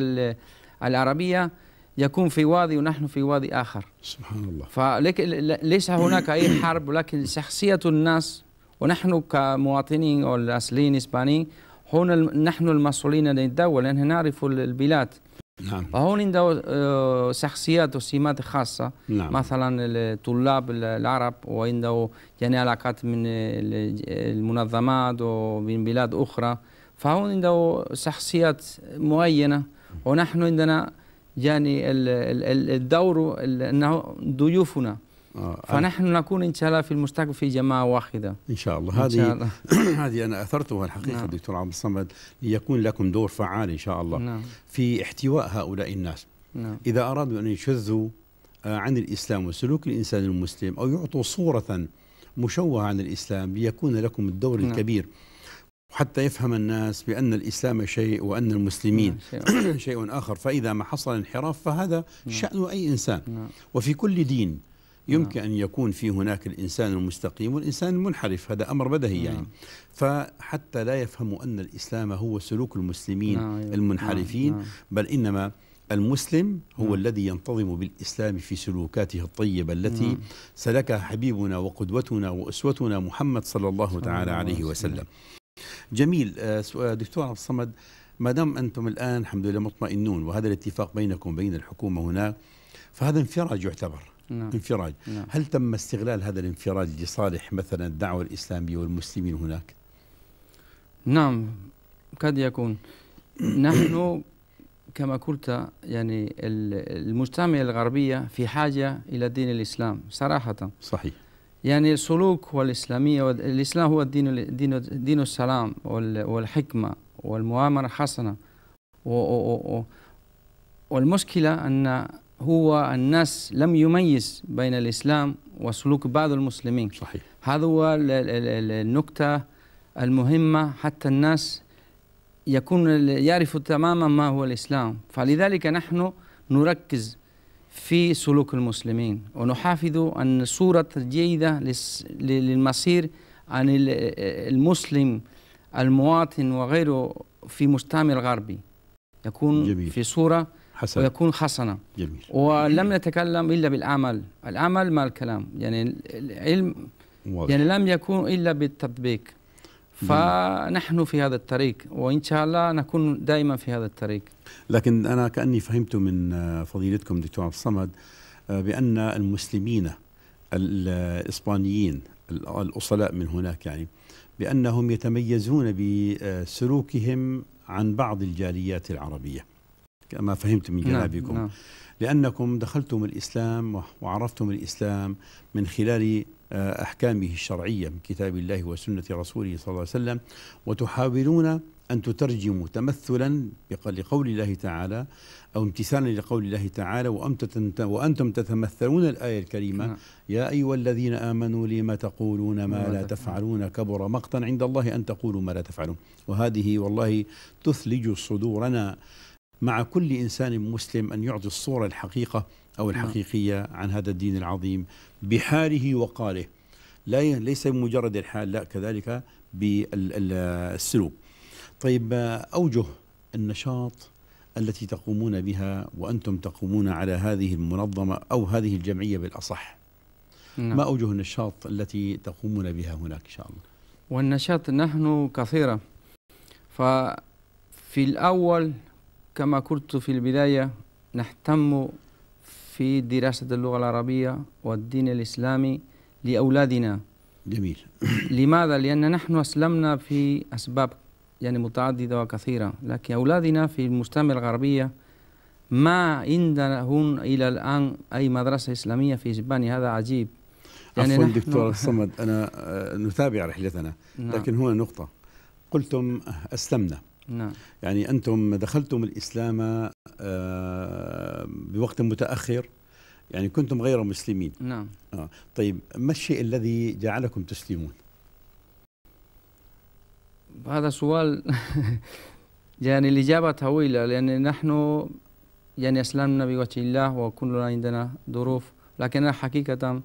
العربية يكون في وادي ونحن في وادي آخر سبحان الله فليس هناك أي حرب ولكن شخصية الناس ونحن كمواطنين أو الأصليين الإسبانيين هنا نحن المسؤولين للدولة لأن نعرف البلاد نعم فهون عنده آه، شخصيات وسمات خاصة نعم. مثلا الطلاب العرب وعنده يعني علاقات من المنظمات ومن بلاد أخرى فهون عنده شخصيات معينة ونحن عندنا يعني الدور انه ضيوفنا آه،, آه فنحن نكون ان شاء الله في المستقبل في جماعه واحده ان شاء الله هذه هذه انا اثرتها الحقيقه نعم. دكتور عبد الصمد ليكون لكم دور فعال ان شاء الله نعم. في احتواء هؤلاء الناس نعم. اذا ارادوا ان يشذوا آه، عن الاسلام وسلوك الانسان المسلم او يعطوا صوره مشوهه عن الاسلام ليكون لكم الدور نعم. الكبير وحتى يفهم الناس بأن الإسلام شيء وأن المسلمين نعم، شيء آخر فإذا ما حصل انحراف فهذا نعم. شأن أي إنسان نعم. وفي كل دين يمكن أن يكون في هناك الإنسان المستقيم والإنسان المنحرف هذا أمر بدهي يعني فحتى لا يفهموا أن الإسلام هو سلوك المسلمين أيوة. المنحرفين بل إنما المسلم هو مم. الذي ينتظم بالإسلام في سلوكاته الطيبة التي مم. سلكها حبيبنا وقدوتنا وأسوتنا محمد صلى الله تعالى عليه وسلم جميل آه، آه، دكتور عبد الصمد ما دام انتم الان الحمد لله مطمئنون وهذا الاتفاق بينكم وبين الحكومه هناك فهذا انفراج يعتبر نعم. انفراج نعم. هل تم استغلال هذا الانفراج لصالح مثلا الدعوه الاسلاميه والمسلمين هناك؟ نعم قد يكون نحن كما قلت يعني المجتمع الغربيه في حاجه الى دين الاسلام صراحه صحيح يعني سلوك والإسلامية الإسلام هو الدين دين, دين السلام والحكمة والمؤامرة الحسنة والمشكلة أن هو الناس لم يميز بين الإسلام وسلوك بعض المسلمين صحيح هذا هو النكتة المهمة حتى الناس يكون يعرف تماما ما هو الإسلام فلذلك نحن نركز في سلوك المسلمين ونحافظ أن صورة جيدة للمصير عن المسلم المواطن وغيره في مجتمع الغربي يكون جميل. في صورة حسن. ويكون حسنة جميل. ولم نتكلم إلا بالعمل العمل مع الكلام يعني العلم واضح. يعني لم يكون إلا بالتطبيق فنحن في هذا الطريق وإن شاء الله نكون دائما في هذا الطريق لكن أنا كأني فهمت من آه، فضيلتكم دكتور عبد الصمد آه، بأن المسلمين الإسبانيين الأصلاء من هناك يعني بأنهم يتميزون بسلوكهم عن بعض الجاليات العربية كما فهمت من جنابكم نعم. نعم. لأنكم دخلتم الإسلام وعرفتم الإسلام من خلال آه، أحكامه الشرعية من كتاب الله وسنة رسوله صلى الله عليه وسلم وتحاولون أن تترجموا تمثلا لقول الله تعالى أو امتثالا لقول الله تعالى وأنتم تتمثلون الآية الكريمة نعم. يا أيها الذين آمنوا لما تقولون ما لا تفعلون كبر مقتا عند الله أن تقولوا ما لا تفعلون وهذه والله تثلج صدورنا مع كل إنسان مسلم أن يعطي الصورة الحقيقة أو نعم. الحقيقية عن هذا الدين العظيم بحاله وقاله لا ليس مجرد الحال لا كذلك بالسلوك طيب أوجه النشاط التي تقومون بها وأنتم تقومون على هذه المنظمة أو هذه الجمعية بالأصح نعم. ما أوجه النشاط التي تقومون بها هناك إن شاء الله والنشاط نحن كثيرة ففي الأول كما قلت في البداية نهتم في دراسة اللغة العربية والدين الإسلامي لأولادنا جميل لماذا؟ لأن نحن أسلمنا في أسباب يعني متعددة وكثيرة لكن أولادنا في المجتمع الغربية ما عندهم إلى الآن أي مدرسة إسلامية في إسبانيا هذا عجيب يعني عفوا دكتور الصمد أنا آه، نتابع رحلتنا نعم. لكن هنا نقطة قلتم أسلمنا نعم. يعني أنتم دخلتم الإسلام آه، بوقت متأخر يعني كنتم غير مسلمين نعم آه، طيب ما الشيء الذي جعلكم تسلمون هذا سؤال يعني الإجابة طويلة لأن نحن يعني أسلمنا بوجه الله وكلنا عندنا ظروف لكن أنا حقيقة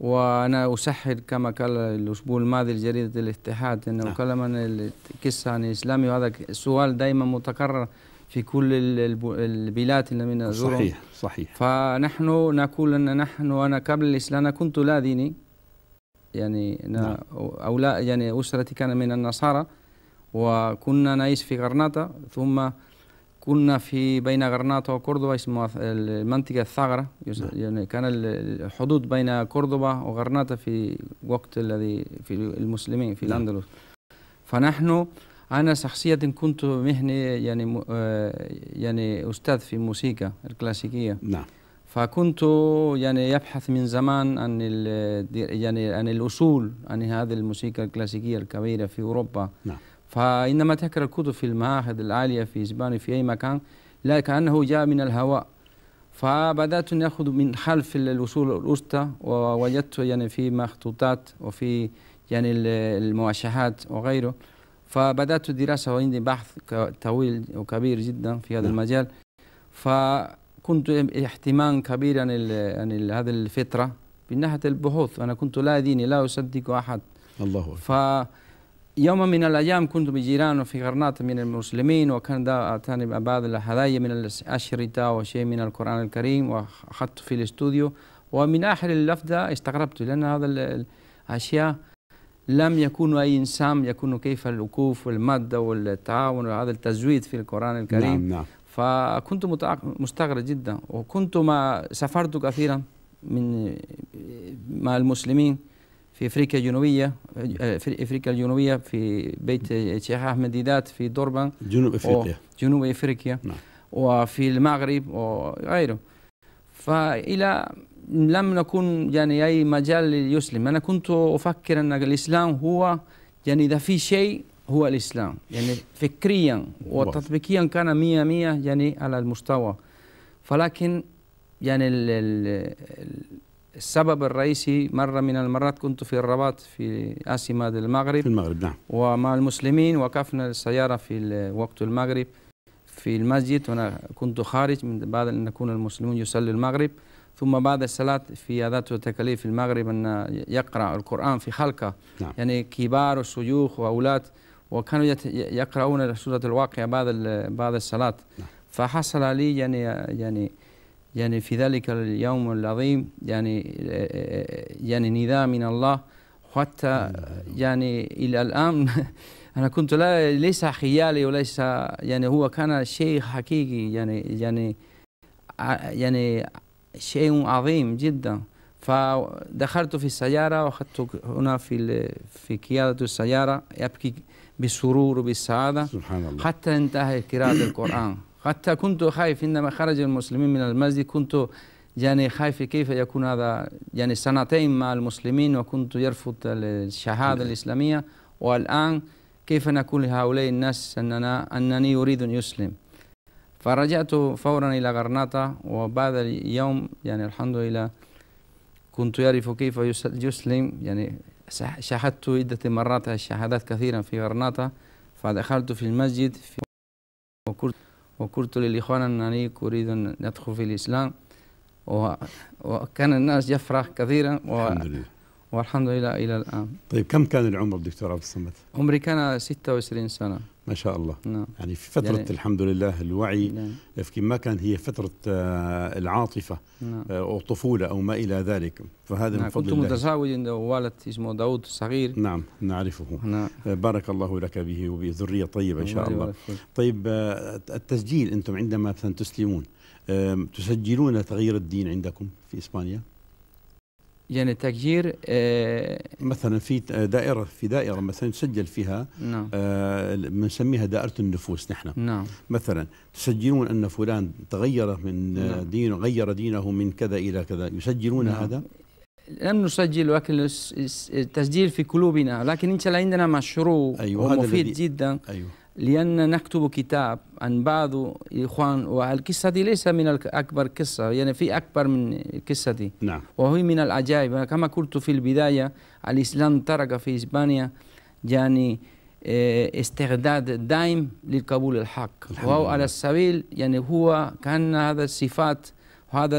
وأنا أسحر كما قال الأسبوع الماضي لجريدة الاتحاد أنه نعم. كلام عن القصة عن الإسلامي وهذا السؤال دائما متكرر في كل البلاد اللي من صحيح صحيح فنحن نقول أن نحن أنا قبل الإسلام أنا كنت لا ديني يعني نعم. نعم. أولاء يعني أسرتي كان من النصارى وكنا نعيش في غرناطة ثم كنا في بين غرناطة وكوردوبا اسمها المنطقة الثغرة نعم. يعني كان الحدود بين كوردوبا وغرناطة في وقت الذي في المسلمين في نعم. الأندلس فنحن أنا شخصيا كنت مهني يعني آه، يعني أستاذ في الموسيقى الكلاسيكية نعم فكنت يعني يبحث من زمان عن يعني عن الاصول عن هذه الموسيقى الكلاسيكيه الكبيره في اوروبا نعم. فانما تقرا الكتب في المعاهد العاليه في اسبانيا في اي مكان لا كانه جاء من الهواء فبدات ناخذ من خلف الاصول الوسطى ووجدت يعني في مخطوطات وفي يعني المواشحات وغيره فبدات دراسه وعندي بحث طويل وكبير جدا في هذا نعم. المجال ف كنت اهتمام كبير عن الـ عن الـ هذه الفتره من ناحيه البحوث انا كنت لا ديني لا اصدق احد الله اكبر ف يوم من الايام كنت بجيران في غرناطه من المسلمين وكان اعطاني بعض الهدايا من الاشرطه وشيء من القران الكريم واخذت في الاستوديو ومن اخر اللفظه استغربت لان هذا الاشياء لم يكون اي انسان يكون كيف الوقوف والماده والتعاون وهذا التزويد في القران الكريم نعم نعم فكنت مستغرب جدا وكنت ما سافرت كثيرا من مع المسلمين في افريقيا الجنوبيه في افريقيا الجنوبيه في بيت الشيخ احمد ديدات في دوربان جنوب افريقيا جنوب افريقيا نعم. وفي المغرب وغيره فالى لم نكن يعني اي مجال للمسلم انا كنت افكر ان الاسلام هو يعني اذا في شيء هو الإسلام يعني فكريا وتطبيقيا كان مية مية يعني على المستوى ولكن يعني السبب الرئيسي مرة من المرات كنت في الرباط في أسمة المغرب في المغرب نعم ومع المسلمين وقفنا السيارة في وقت المغرب في المسجد وأنا كنت خارج من بعد أن يكون المسلمون يصلي المغرب ثم بعد الصلاة في عادات وتكاليف في المغرب أن يقرأ القرآن في خلقه نعم. يعني كبار وشيوخ وأولاد وكانوا يقرؤون سورة الواقعة بعد بعد الصلاة نعم. فحصل لي يعني يعني يعني في ذلك اليوم العظيم يعني يعني نداء من الله حتى نعم. يعني إلى الآن أنا كنت لا ليس خيالي وليس يعني هو كان شيء حقيقي يعني يعني يعني شيء عظيم جدا فدخلت في السيارة وأخذت هنا في في قيادة السيارة أبكي بالسرور وبالسعادة سبحان الله حتى انتهى قراءة القرآن حتى كنت خايف عندما خرج المسلمين من المسجد كنت يعني خايف كيف يكون هذا يعني سنتين مع المسلمين وكنت يرفض الشهادة نعم. الإسلامية والآن كيف نقول لهؤلاء الناس أننا أنني أريد أن يسلم فرجعت فورا إلى غرناطة وبعد اليوم يعني الحمد لله كنت يعرف كيف يسلم يعني شاهدت عدة مرات الشهادات كثيرا في غرناطة فدخلت في المسجد في وقلت, وقلت للإخوان أنني أريد أن أدخل في الإسلام وكان الناس يفرح كثيرا و... الحمد لله والحمد لله إلى الآن طيب كم كان العمر دكتور عبد الصمد؟ عمري كان 26 سنة ما شاء الله نعم. يعني في فترة يعني الحمد لله الوعي نعم. في ما كان هي فترة آه، العاطفة نعم. آه، أو طفولة أو ما إلى ذلك فهذا نعم. من فضل كنت الله كنت والد اسمه داود الصغير نعم نعرفه نعم. آه، بارك الله لك به وبذرية طيبة إن شاء الله طيب التسجيل أنتم عندما تسلمون تسجلون تغيير الدين عندكم في إسبانيا؟ يعني تأجير آه مثلا في دائره في دائره مثلا تسجل فيها نعم آه، بنسميها نسميها دائره النفوس نحن نعم مثلا تسجلون ان فلان تغير من آه، نعم دينه غير دينه من كذا الى كذا يسجلون نعم هذا؟ لم نسجل ولكن التسجيل في قلوبنا لكن ان شاء الله عندنا مشروع أيوه ومفيد جدا ايوه لأن نكتب كتاب عن بعض الإخوان والقصة دي ليس من أكبر قصة يعني في أكبر من القصة دي نعم. وهي من العجائب كما قلت في البداية الإسلام ترك في إسبانيا يعني آه، استعداد دائم للقبول الحق وهو على السبيل يعني هو كان هذا الصفات وهذا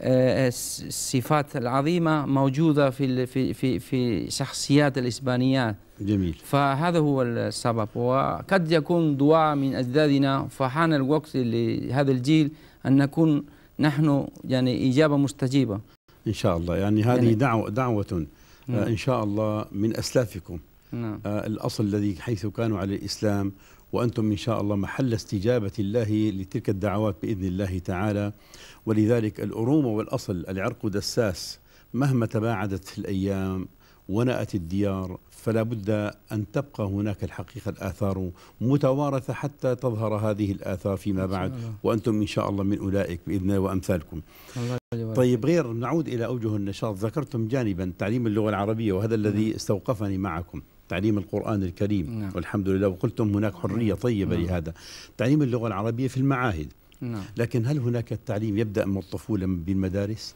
آه، آه، الصفات العظيمه موجوده في في في في شخصيات الاسبانيات جميل فهذا هو السبب وقد يكون دعاء من اجدادنا فحان الوقت لهذا الجيل ان نكون نحن يعني اجابه مستجيبه ان شاء الله يعني هذه يعني دعوه دعوه آه، نعم. ان شاء الله من اسلافكم نعم. الاصل الذي حيث كانوا على الاسلام وأنتم إن شاء الله محل استجابة الله لتلك الدعوات بإذن الله تعالى ولذلك الأرومة والأصل العرق دساس مهما تباعدت الأيام ونأت الديار فلا بد أن تبقى هناك الحقيقة الآثار متوارثة حتى تظهر هذه الآثار فيما بعد وأنتم إن شاء الله من أولئك بإذن الله وأمثالكم طيب غير نعود إلى أوجه النشاط ذكرتم جانبا تعليم اللغة العربية وهذا الذي نعم. استوقفني معكم تعليم القرآن الكريم نعم. والحمد لله وقلتم هناك حرية نعم. طيبة نعم. لهذا تعليم اللغة العربية في المعاهد نعم. لكن هل هناك التعليم يبدأ من الطفولة بالمدارس؟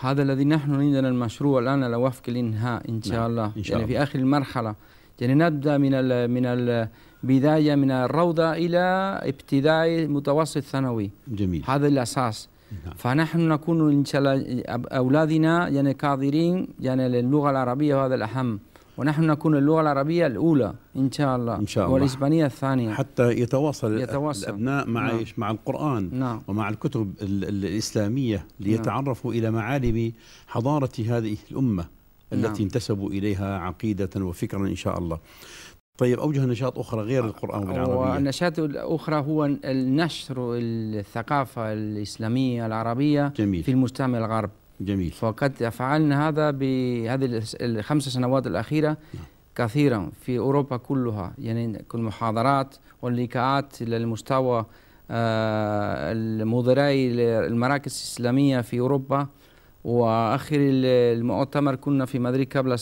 هذا الذي نحن عندنا المشروع الآن على وفق الإنهاء إن شاء نعم. الله إن شاء يعني الله. في آخر المرحلة يعني نبدأ من الـ من الـ بداية من الروضة إلى ابتدائي متوسط ثانوي جميل هذا الأساس نعم. فنحن نكون إن شاء الله أولادنا يعني قادرين يعني للغة العربية وهذا الأهم ونحن نكون اللغة العربية الأولى إن شاء الله إن شاء الله والإسبانية الثانية حتى يتواصل, يتواصل الأبناء مع نعم. مع القرآن نعم. ومع الكتب الإسلامية ليتعرفوا نعم. إلى معالم حضارة هذه الأمة التي نعم. انتسبوا إليها عقيدة وفكرا إن شاء الله طيب أوجه نشاط أخرى غير القرآن والعربية والنشاط الأخرى هو النشر الثقافة الإسلامية العربية جميل. في المجتمع الغرب جميل فقد فعلنا هذا بهذه الخمس سنوات الأخيرة نعم. كثيرا في أوروبا كلها يعني كل محاضرات واللقاءات للمستوى المدراي آه، المراكز الإسلامية في أوروبا وآخر المؤتمر كنا في مدريد قبل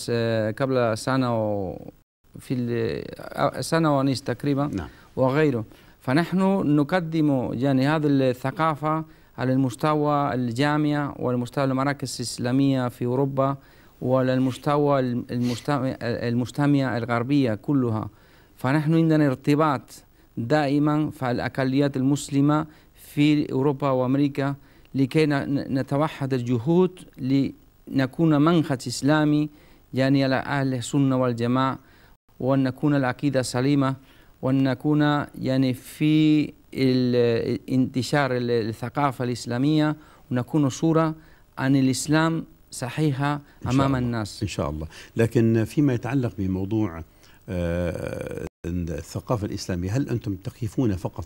قبل سنة في سنة ونصف تقريبا نعم. وغيره فنحن نقدم يعني هذه الثقافة على المستوى الجامعة والمستوى المراكز الإسلامية في أوروبا المستوى المجتمع الغربية كلها فنحن عندنا ارتباط دائما في الأقليات المسلمة في أوروبا وأمريكا لكي نتوحد الجهود لنكون منهج إسلامي يعني على أهل السنة والجماعة وأن نكون العقيدة سليمة وأن نكون يعني في انتشار الثقافة الإسلامية ونكون صورة عن الإسلام صحيحة أمام إن الناس إن شاء الله لكن فيما يتعلق بموضوع آه، الثقافة الإسلامية هل أنتم تقفون فقط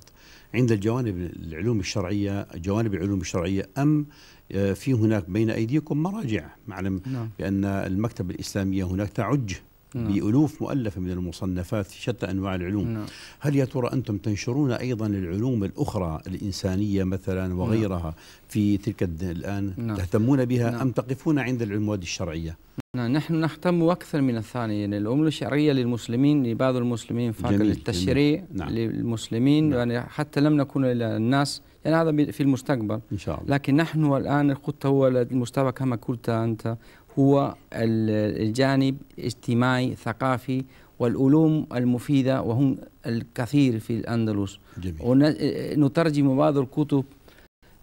عند الجوانب العلوم الشرعية جوانب العلوم الشرعية أم آه، في هناك بين أيديكم مراجع معلم نعم. بأن المكتبة الإسلامية هناك تعج نعم. بألوف مؤلفة من المصنفات في شتى أنواع العلوم نعم. هل يا ترى أنتم تنشرون أيضا العلوم الأخرى الإنسانية مثلا نعم. وغيرها نعم. في تلك الآن نعم. تهتمون بها نعم. أم تقفون عند المواد الشرعية نعم. نحن نهتم أكثر من الثاني يعني الأمور الشرعية للمسلمين لبعض المسلمين فقط التشريع نعم. للمسلمين نعم. يعني حتى لم نكون إلى الناس يعني هذا في المستقبل إن شاء الله لكن نحن الآن قلت هو المستوى كما قلت أنت هو الجانب الاجتماعي ثقافي والعلوم المفيدة وهم الكثير في الأندلس ونترجم بعض الكتب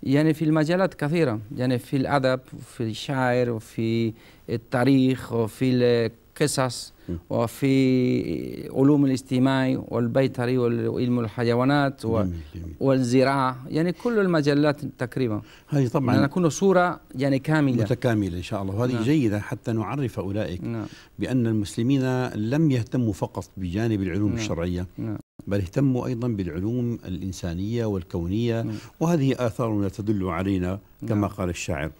يعني في المجالات كثيرة يعني في الأدب في الشعر وفي التاريخ وفي القصص وفي علوم الاجتماع والبيطري وعلم الحيوانات والزراعة يعني كل المجلات تقريبا هذه طبعا يعني نكون صورة يعني كاملة متكاملة إن شاء الله وهذه نعم. جيدة حتى نعرف أولئك نعم. بأن المسلمين لم يهتموا فقط بجانب العلوم نعم. الشرعية نعم. بل اهتموا أيضا بالعلوم الإنسانية والكونية نعم. وهذه آثارنا تدل علينا كما نعم. قال الشاعر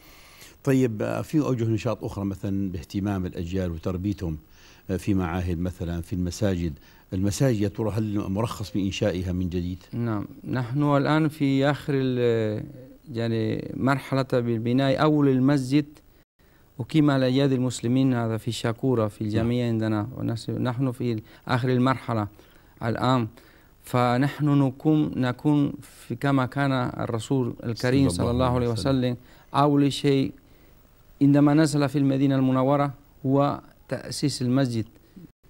طيب آه، في أوجه نشاط أخرى مثلا باهتمام الأجيال وتربيتهم في معاهد مثلا في المساجد المساجد يا ترى هل مرخص بإنشائها من جديد؟ نعم نحن الآن في آخر يعني مرحلة بالبناء أول المسجد أقيم على يد المسلمين هذا في شاكورة في الجميع نعم. عندنا ونحن في آخر المرحلة الآن فنحن نكون نكون في كما كان الرسول الكريم صلى الله عليه وسلم أول شيء عندما نزل في المدينة المنورة هو تأسيس المسجد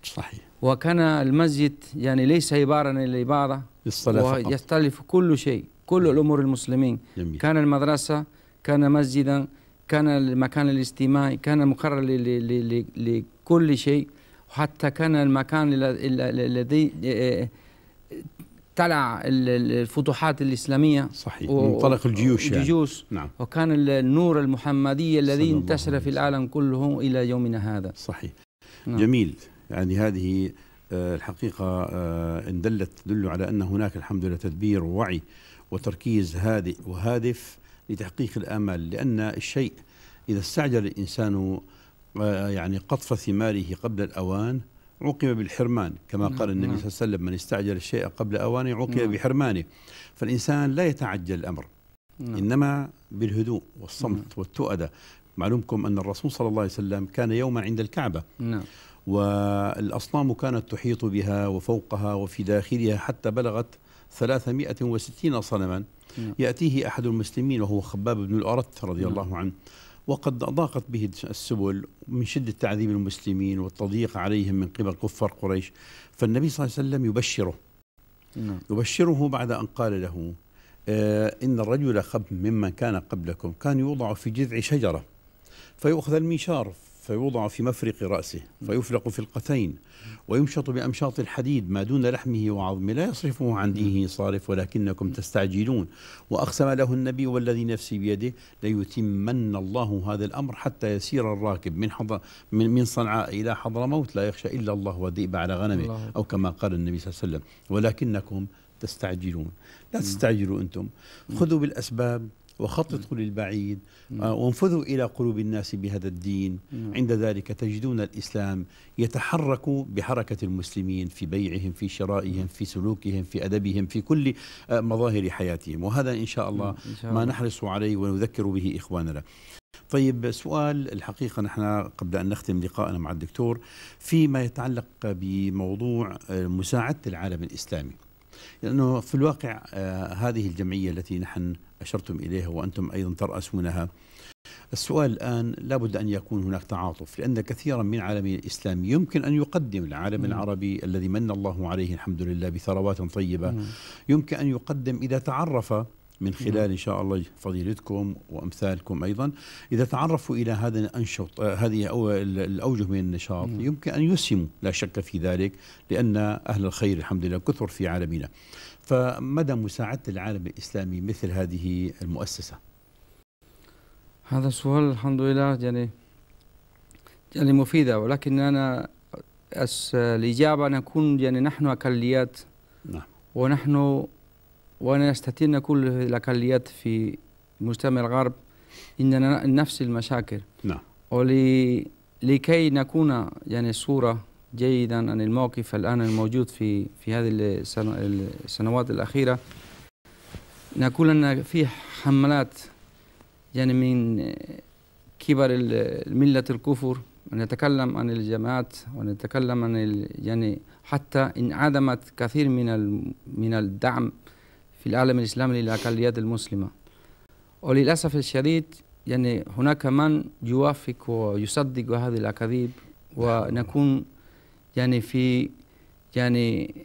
صحيح وكان المسجد يعني ليس عبارة عن العبارة للصلاة يستلف كل شيء كل نعم. الأمور المسلمين جميل. كان المدرسة كان مسجدا كان المكان الاجتماعي كان مقرر لكل شيء وحتى كان المكان الذي آه، آه، تلع الفتوحات الإسلامية صحيح و... منطلق الجيوش يعني. الجيوش نعم. وكان النور المحمدي الذي انتشر في العالم كله إلى يومنا هذا صحيح نعم. جميل يعني هذه آه، الحقيقة آه، إن دلت تدل على أن هناك الحمد لله تدبير ووعي وتركيز هادئ وهادف لتحقيق الآمال لأن الشيء إذا استعجل الإنسان آه، يعني قطف ثماره قبل الأوان عوقب بالحرمان كما نعم، قال النبي نعم. صلى الله عليه وسلم من استعجل الشيء قبل أوانه عوقب نعم. بحرمانه فالإنسان لا يتعجل الأمر إنما بالهدوء والصمت والتؤدة معلومكم أن الرسول صلى الله عليه وسلم كان يوما عند الكعبة نعم والأصنام كانت تحيط بها وفوقها وفي داخلها حتى بلغت 360 صنما يأتيه أحد المسلمين وهو خباب بن الأرت رضي الله عنه وقد أضاقت به السبل من شدة تعذيب المسلمين والتضييق عليهم من قبل كفار قريش فالنبي صلى الله عليه وسلم يبشره نعم. يبشره بعد أن قال له آه، إن الرجل خب ممن كان قبلكم كان يوضع في جذع شجرة فيؤخذ المنشار فيوضع في مفرق رأسه فيفلق فلقتين ويمشط بأمشاط الحديد ما دون لحمه وعظمه لا يصرفه عن دينه صارف ولكنكم تستعجلون وأقسم له النبي والذي نفسي بيده ليتمن الله هذا الأمر حتى يسير الراكب من حضر من, من صنعاء إلى حضرموت لا يخشى إلا الله والذئب على غنمه أو كما قال النبي صلى الله عليه وسلم ولكنكم تستعجلون لا تستعجلوا أنتم خذوا بالأسباب وخططوا للبعيد آه، وانفذوا إلى قلوب الناس بهذا الدين عند ذلك تجدون الإسلام يتحرك بحركة المسلمين في بيعهم في شرائهم في سلوكهم في أدبهم في كل آه، مظاهر حياتهم وهذا إن شاء الله ما نحرص عليه ونذكر به إخواننا طيب سؤال الحقيقة نحن قبل أن نختم لقاءنا مع الدكتور فيما يتعلق بموضوع آه، مساعدة العالم الإسلامي لأنه في الواقع آه، هذه الجمعية التي نحن أشرتم إليها وأنتم أيضا ترأسونها السؤال الآن لابد أن يكون هناك تعاطف لأن كثيرا من العالم الإسلامي يمكن أن يقدم العالم م. العربي الذي من الله عليه الحمد لله بثروات طيبة م. يمكن أن يقدم إذا تعرف من نعم. خلال إن شاء الله فضيلتكم وأمثالكم أيضا إذا تعرفوا إلى هذا الأنشط هذه أو الأوجه من النشاط نعم. يمكن أن يسهموا لا شك في ذلك لأن أهل الخير الحمد لله كثر في عالمنا فمدى مساعدة العالم الإسلامي مثل هذه المؤسسة هذا السؤال الحمد لله يعني يعني مفيدة ولكن أنا الإجابة أن يعني نحن أقليات نعم ونحن ونستطيع أن نقول الأقليات في مجتمع الغرب إننا نفس المشاكل نعم ولكي نكون يعني صورة جيدا عن الموقف الآن الموجود في في هذه السنوات الأخيرة نقول أن في حملات يعني من كبر ملة الكفر ونتكلم عن الجماعات ونتكلم عن يعني حتى انعدمت كثير من من الدعم في العالم الإسلامي للأقليات المسلمة وللأسف الشديد يعني هناك من يوافق ويصدق هذه الأكاذيب ونكون يعني في يعني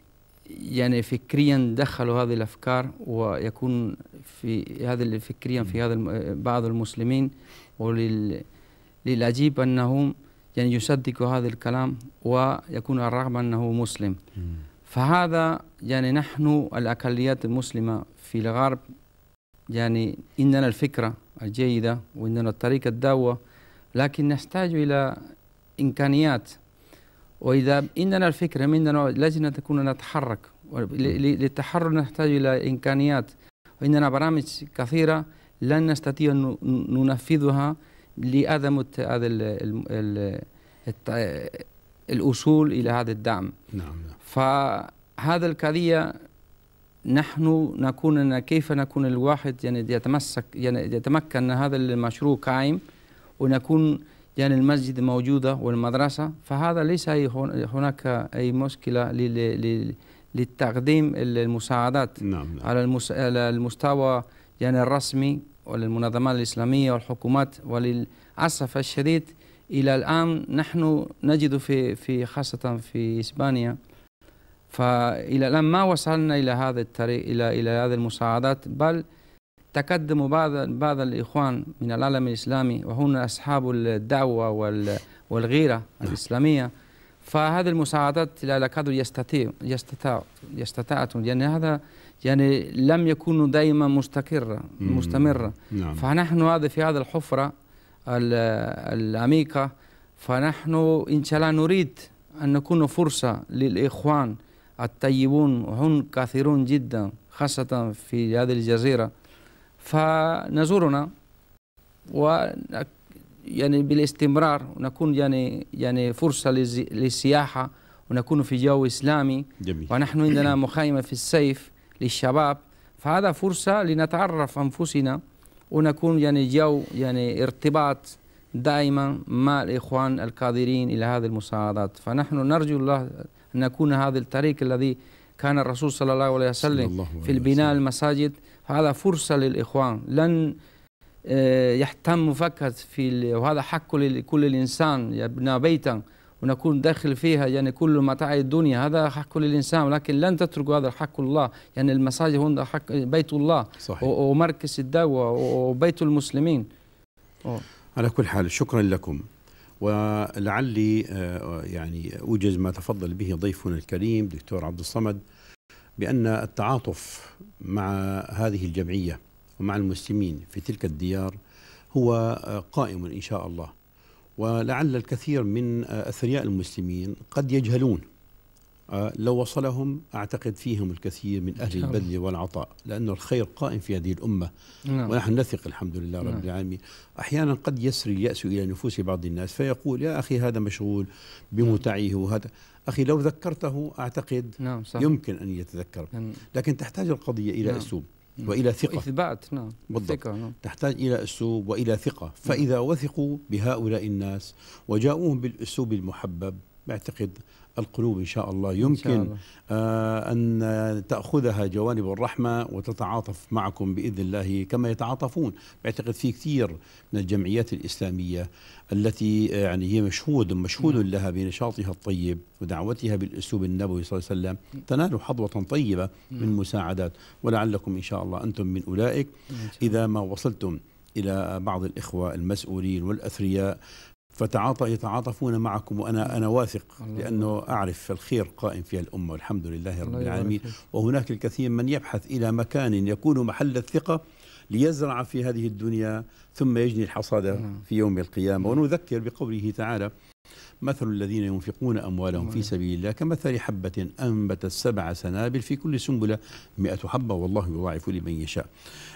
يعني فكريا دخلوا هذه الافكار ويكون في هذا فكريا في هذا بعض المسلمين وللعجيب انهم يعني يصدقوا هذا الكلام ويكون الرغم انه مسلم فهذا يعني نحن الأقليات المسلمة في الغرب يعني إننا الفكرة الجيدة وإننا الطريقة الدعوة لكن نحتاج إلى إمكانيات وإذا إننا الفكرة مننا لجنة تكون نتحرك للتحرر نحتاج إلى إمكانيات وإننا برامج كثيرة لن نستطيع أن ننفذها لعدم هذا الأصول إلى هذا الدعم نعم, نعم. فهذا القضية نحن نكون كيف نكون الواحد يعني يتمسك يعني يتمكن هذا المشروع قائم ونكون يعني المسجد موجودة والمدرسة فهذا ليس هناك أي مشكلة للتقديم المساعدات نعم نعم. على المستوى يعني الرسمي وللمنظمات الإسلامية والحكومات وللأسف الشديد الى الان نحن نجد في في خاصه في اسبانيا فالى الان ما وصلنا الى هذا الطريق الى الى هذه المساعدات بل تقدم بعض بعض الاخوان من العالم الاسلامي وهم اصحاب الدعوه والغيره الاسلاميه فهذه المساعدات لا يكادوا يستطيع يستطاع يستطاعت يعني هذا يعني لم يكونوا دائما مستقرة مستمرة نعم. فنحن هذا في هذه الحفرة العميقة فنحن إن شاء الله نريد أن نكون فرصة للإخوان الطيبون وهم كثيرون جدا خاصة في هذه الجزيرة فنزورنا و يعني بالاستمرار ونكون يعني يعني فرصة للسياحة ونكون في جو إسلامي جميل. ونحن عندنا مخيمة في الصيف للشباب فهذا فرصة لنتعرف أنفسنا ونكون يعني جو يعني ارتباط دائما مع الإخوان القادرين إلى هذه المساعدات فنحن نرجو الله أن نكون هذا الطريق الذي كان الرسول صلى الله عليه وسلم الله في بناء المساجد هذا فرصة للإخوان لن آه، يهتم فقط في وهذا حق لكل الإنسان يبنى بيتا ونكون داخل فيها يعني كل متاع الدنيا هذا حق للإنسان ولكن لن تتركوا هذا حق الله يعني المساجد هنا حق بيت الله صحيح. ومركز الدعوة وبيت المسلمين أوه. على كل حال شكرا لكم ولعلي آه، يعني أوجز ما تفضل به ضيفنا الكريم دكتور عبد الصمد بأن التعاطف مع هذه الجمعية ومع المسلمين في تلك الديار هو قائم إن شاء الله ولعل الكثير من آه، أثرياء المسلمين قد يجهلون آه، لو وصلهم أعتقد فيهم الكثير من أهل البذل والعطاء لأن الخير قائم في هذه الأمة نعم. ونحن نثق الحمد لله رب نعم. العالمين أحيانا قد يسري اليأس إلى نفوس بعض الناس فيقول يا أخي هذا مشغول بمتعه وهذا أخي لو ذكرته أعتقد نعم، يمكن أن يتذكر لكن تحتاج القضية إلى أسلوب والى ثقه اثبات نعم ثقه نعم. تحتاج الى اسلوب والى ثقه فاذا وثقوا بهؤلاء الناس وجاؤوهم بالاسلوب المحبب بعتقد القلوب إن شاء الله يمكن إن شاء الله. آه أن تأخذها جوانب الرحمة وتتعاطف معكم بإذن الله كما يتعاطفون أعتقد في كثير من الجمعيات الإسلامية التي آه، يعني هي مشهود مشهود نعم. لها بنشاطها الطيب ودعوتها بالأسلوب النبوي صلى الله عليه وسلم نعم. تنال حظوة طيبة نعم. من مساعدات ولعلكم إن شاء الله أنتم من أولئك إذا ما وصلتم إلى بعض الإخوة المسؤولين والأثرياء فتعاطى يتعاطفون معكم وانا انا واثق لانه اعرف الخير قائم في الامه والحمد لله رب العالمين وهناك الكثير من يبحث الى مكان يكون محل الثقه ليزرع في هذه الدنيا ثم يجني الحصاد نعم. في يوم القيامه ونذكر بقوله تعالى مثل الذين ينفقون أموالهم في نعم. سبيل الله كمثل حبة أنبتت سبع سنابل في كل سنبلة مئة حبة والله يضاعف لمن يشاء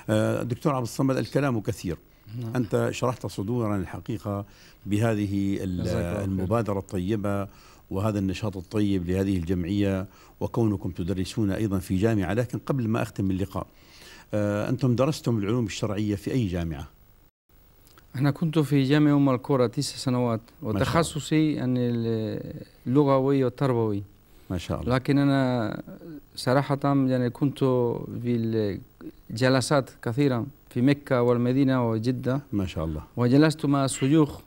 آه، دكتور عبد الصمد الكلام كثير نعم. أنت شرحت صدورا الحقيقة بهذه المبادرة الطيبة وهذا النشاط الطيب لهذه الجمعية وكونكم تدرسون أيضا في جامعة لكن قبل ما أختم اللقاء آه، أنتم درستم العلوم الشرعية في أي جامعة؟ أنا كنت في جامعة أم القرى تسع سنوات وتخصصي يعني اللغوي والتربوي ما شاء الله لكن أنا صراحة يعني كنت في جلسات كثيرة في مكة والمدينة وجدة ما شاء الله وجلست مع شيوخ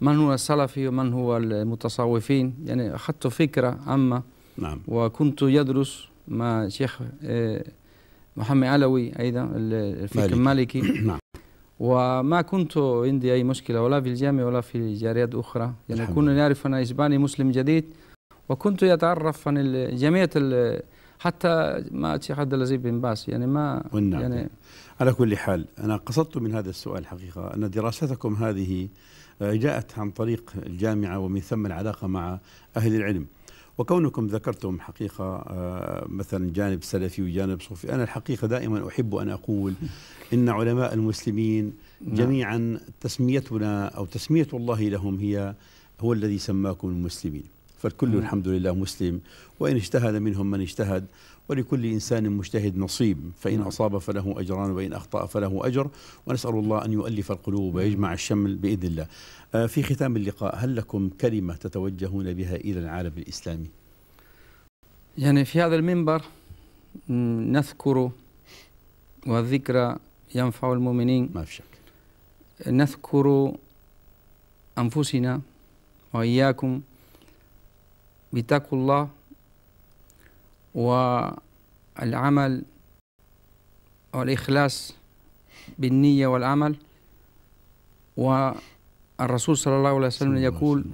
من هو السلفي ومن هو المتصوفين يعني أخذت فكرة عامة نعم وكنت يدرس مع شيخ آه، محمد علوي أيضا الفكر المالكي نعم وما كنت عندي أي مشكلة ولا في الجامعة ولا في جاريات أخرى يعني كنا نعرف أنا إسباني مسلم جديد وكنت يتعرف عن جميع حتى ما اتي حد العزيز بن باس يعني ما والنعم. يعني على كل حال انا قصدت من هذا السؤال حقيقه ان دراستكم هذه آه، جاءت عن طريق الجامعه ومن ثم العلاقه مع اهل العلم وكونكم ذكرتم حقيقة آه، مثلا جانب سلفي وجانب صوفي أنا الحقيقة دائما أحب أن أقول إن علماء المسلمين نعم. جميعا تسميتنا أو تسمية الله لهم هي هو الذي سماكم المسلمين فالكل الحمد لله مسلم وإن اجتهد منهم من اجتهد ولكل إنسان مجتهد نصيب فإن أصاب فله أجران وإن أخطأ فله أجر ونسأل الله أن يؤلف القلوب ويجمع الشمل بإذن الله آه، في ختام اللقاء هل لكم كلمة تتوجهون بها إلى العالم الإسلامي يعني في هذا المنبر نذكر والذكرى ينفع المؤمنين ما في شك نذكر أنفسنا وإياكم بتقوى الله والعمل والإخلاص بالنية والعمل والرسول صلى الله عليه وسلم يقول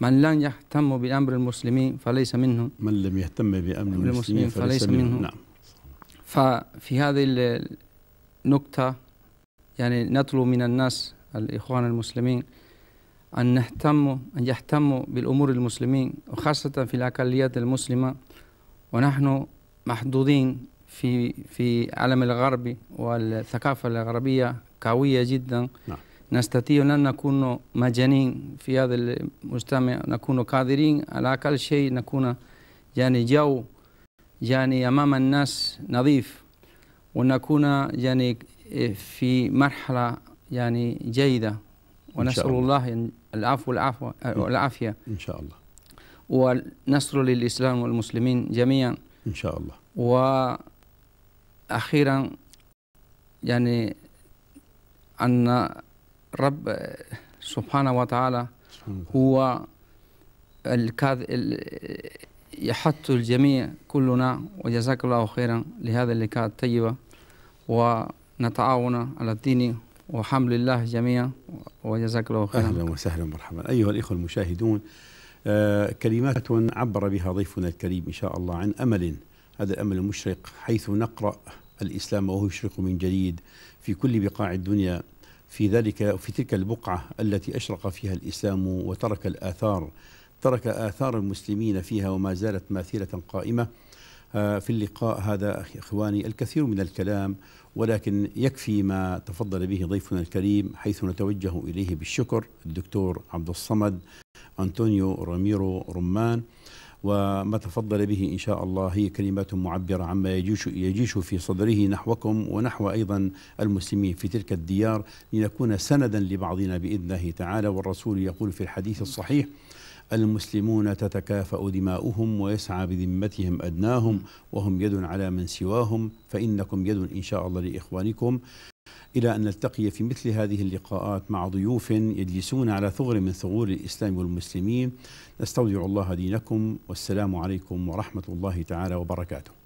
من لم يهتم بأمر المسلمين فليس منهم من لم يهتم بأمر المسلمين فليس, فليس منهم نعم ففي هذه النقطة يعني نطلب من الناس الإخوان المسلمين أن نهتم أن يهتموا بالأمور المسلمين وخاصة في الأقليات المسلمة ونحن محظوظين في في العالم الغربي والثقافة الغربية قوية جدا نعم. نستطيع أن نكون مجانين في هذا المجتمع نكون قادرين على أقل شيء نكون يعني جو يعني أمام الناس نظيف ونكون يعني في مرحلة يعني جيدة ونسأل الله, العفو والعفو والعافية إن شاء الله ونصر للإسلام والمسلمين جميعا إن شاء الله وأخيرا يعني أن رب سبحانه وتعالى هو الكاذب يحط الجميع كلنا وجزاك الله خيرا لهذا اللقاء الطيبة ونتعاون على الدين وحمد لله جميعا وجزاك الله خيرا أهلا وسهلا مرحبا أيها الإخوة المشاهدون آه كلمات عبر بها ضيفنا الكريم إن شاء الله عن أمل هذا الأمل المشرق حيث نقرأ الإسلام وهو يشرق من جديد في كل بقاع الدنيا في ذلك في تلك البقعة التي أشرق فيها الإسلام وترك الآثار ترك آثار المسلمين فيها وما زالت ماثلة قائمة آه، في اللقاء هذا إخواني الكثير من الكلام ولكن يكفي ما تفضل به ضيفنا الكريم حيث نتوجه إليه بالشكر الدكتور عبد الصمد أنطونيو راميرو رمان وما تفضل به إن شاء الله هي كلمات معبرة عما يجيش, يجيش في صدره نحوكم ونحو أيضا المسلمين في تلك الديار لنكون سندا لبعضنا بإذن الله تعالى والرسول يقول في الحديث الصحيح المسلمون تتكافأ دماؤهم ويسعى بذمتهم أدناهم وهم يد على من سواهم فإنكم يد إن شاء الله لإخوانكم إلى أن نلتقي في مثل هذه اللقاءات مع ضيوف يجلسون على ثغر من ثغور الإسلام والمسلمين نستودع الله دينكم والسلام عليكم ورحمة الله تعالى وبركاته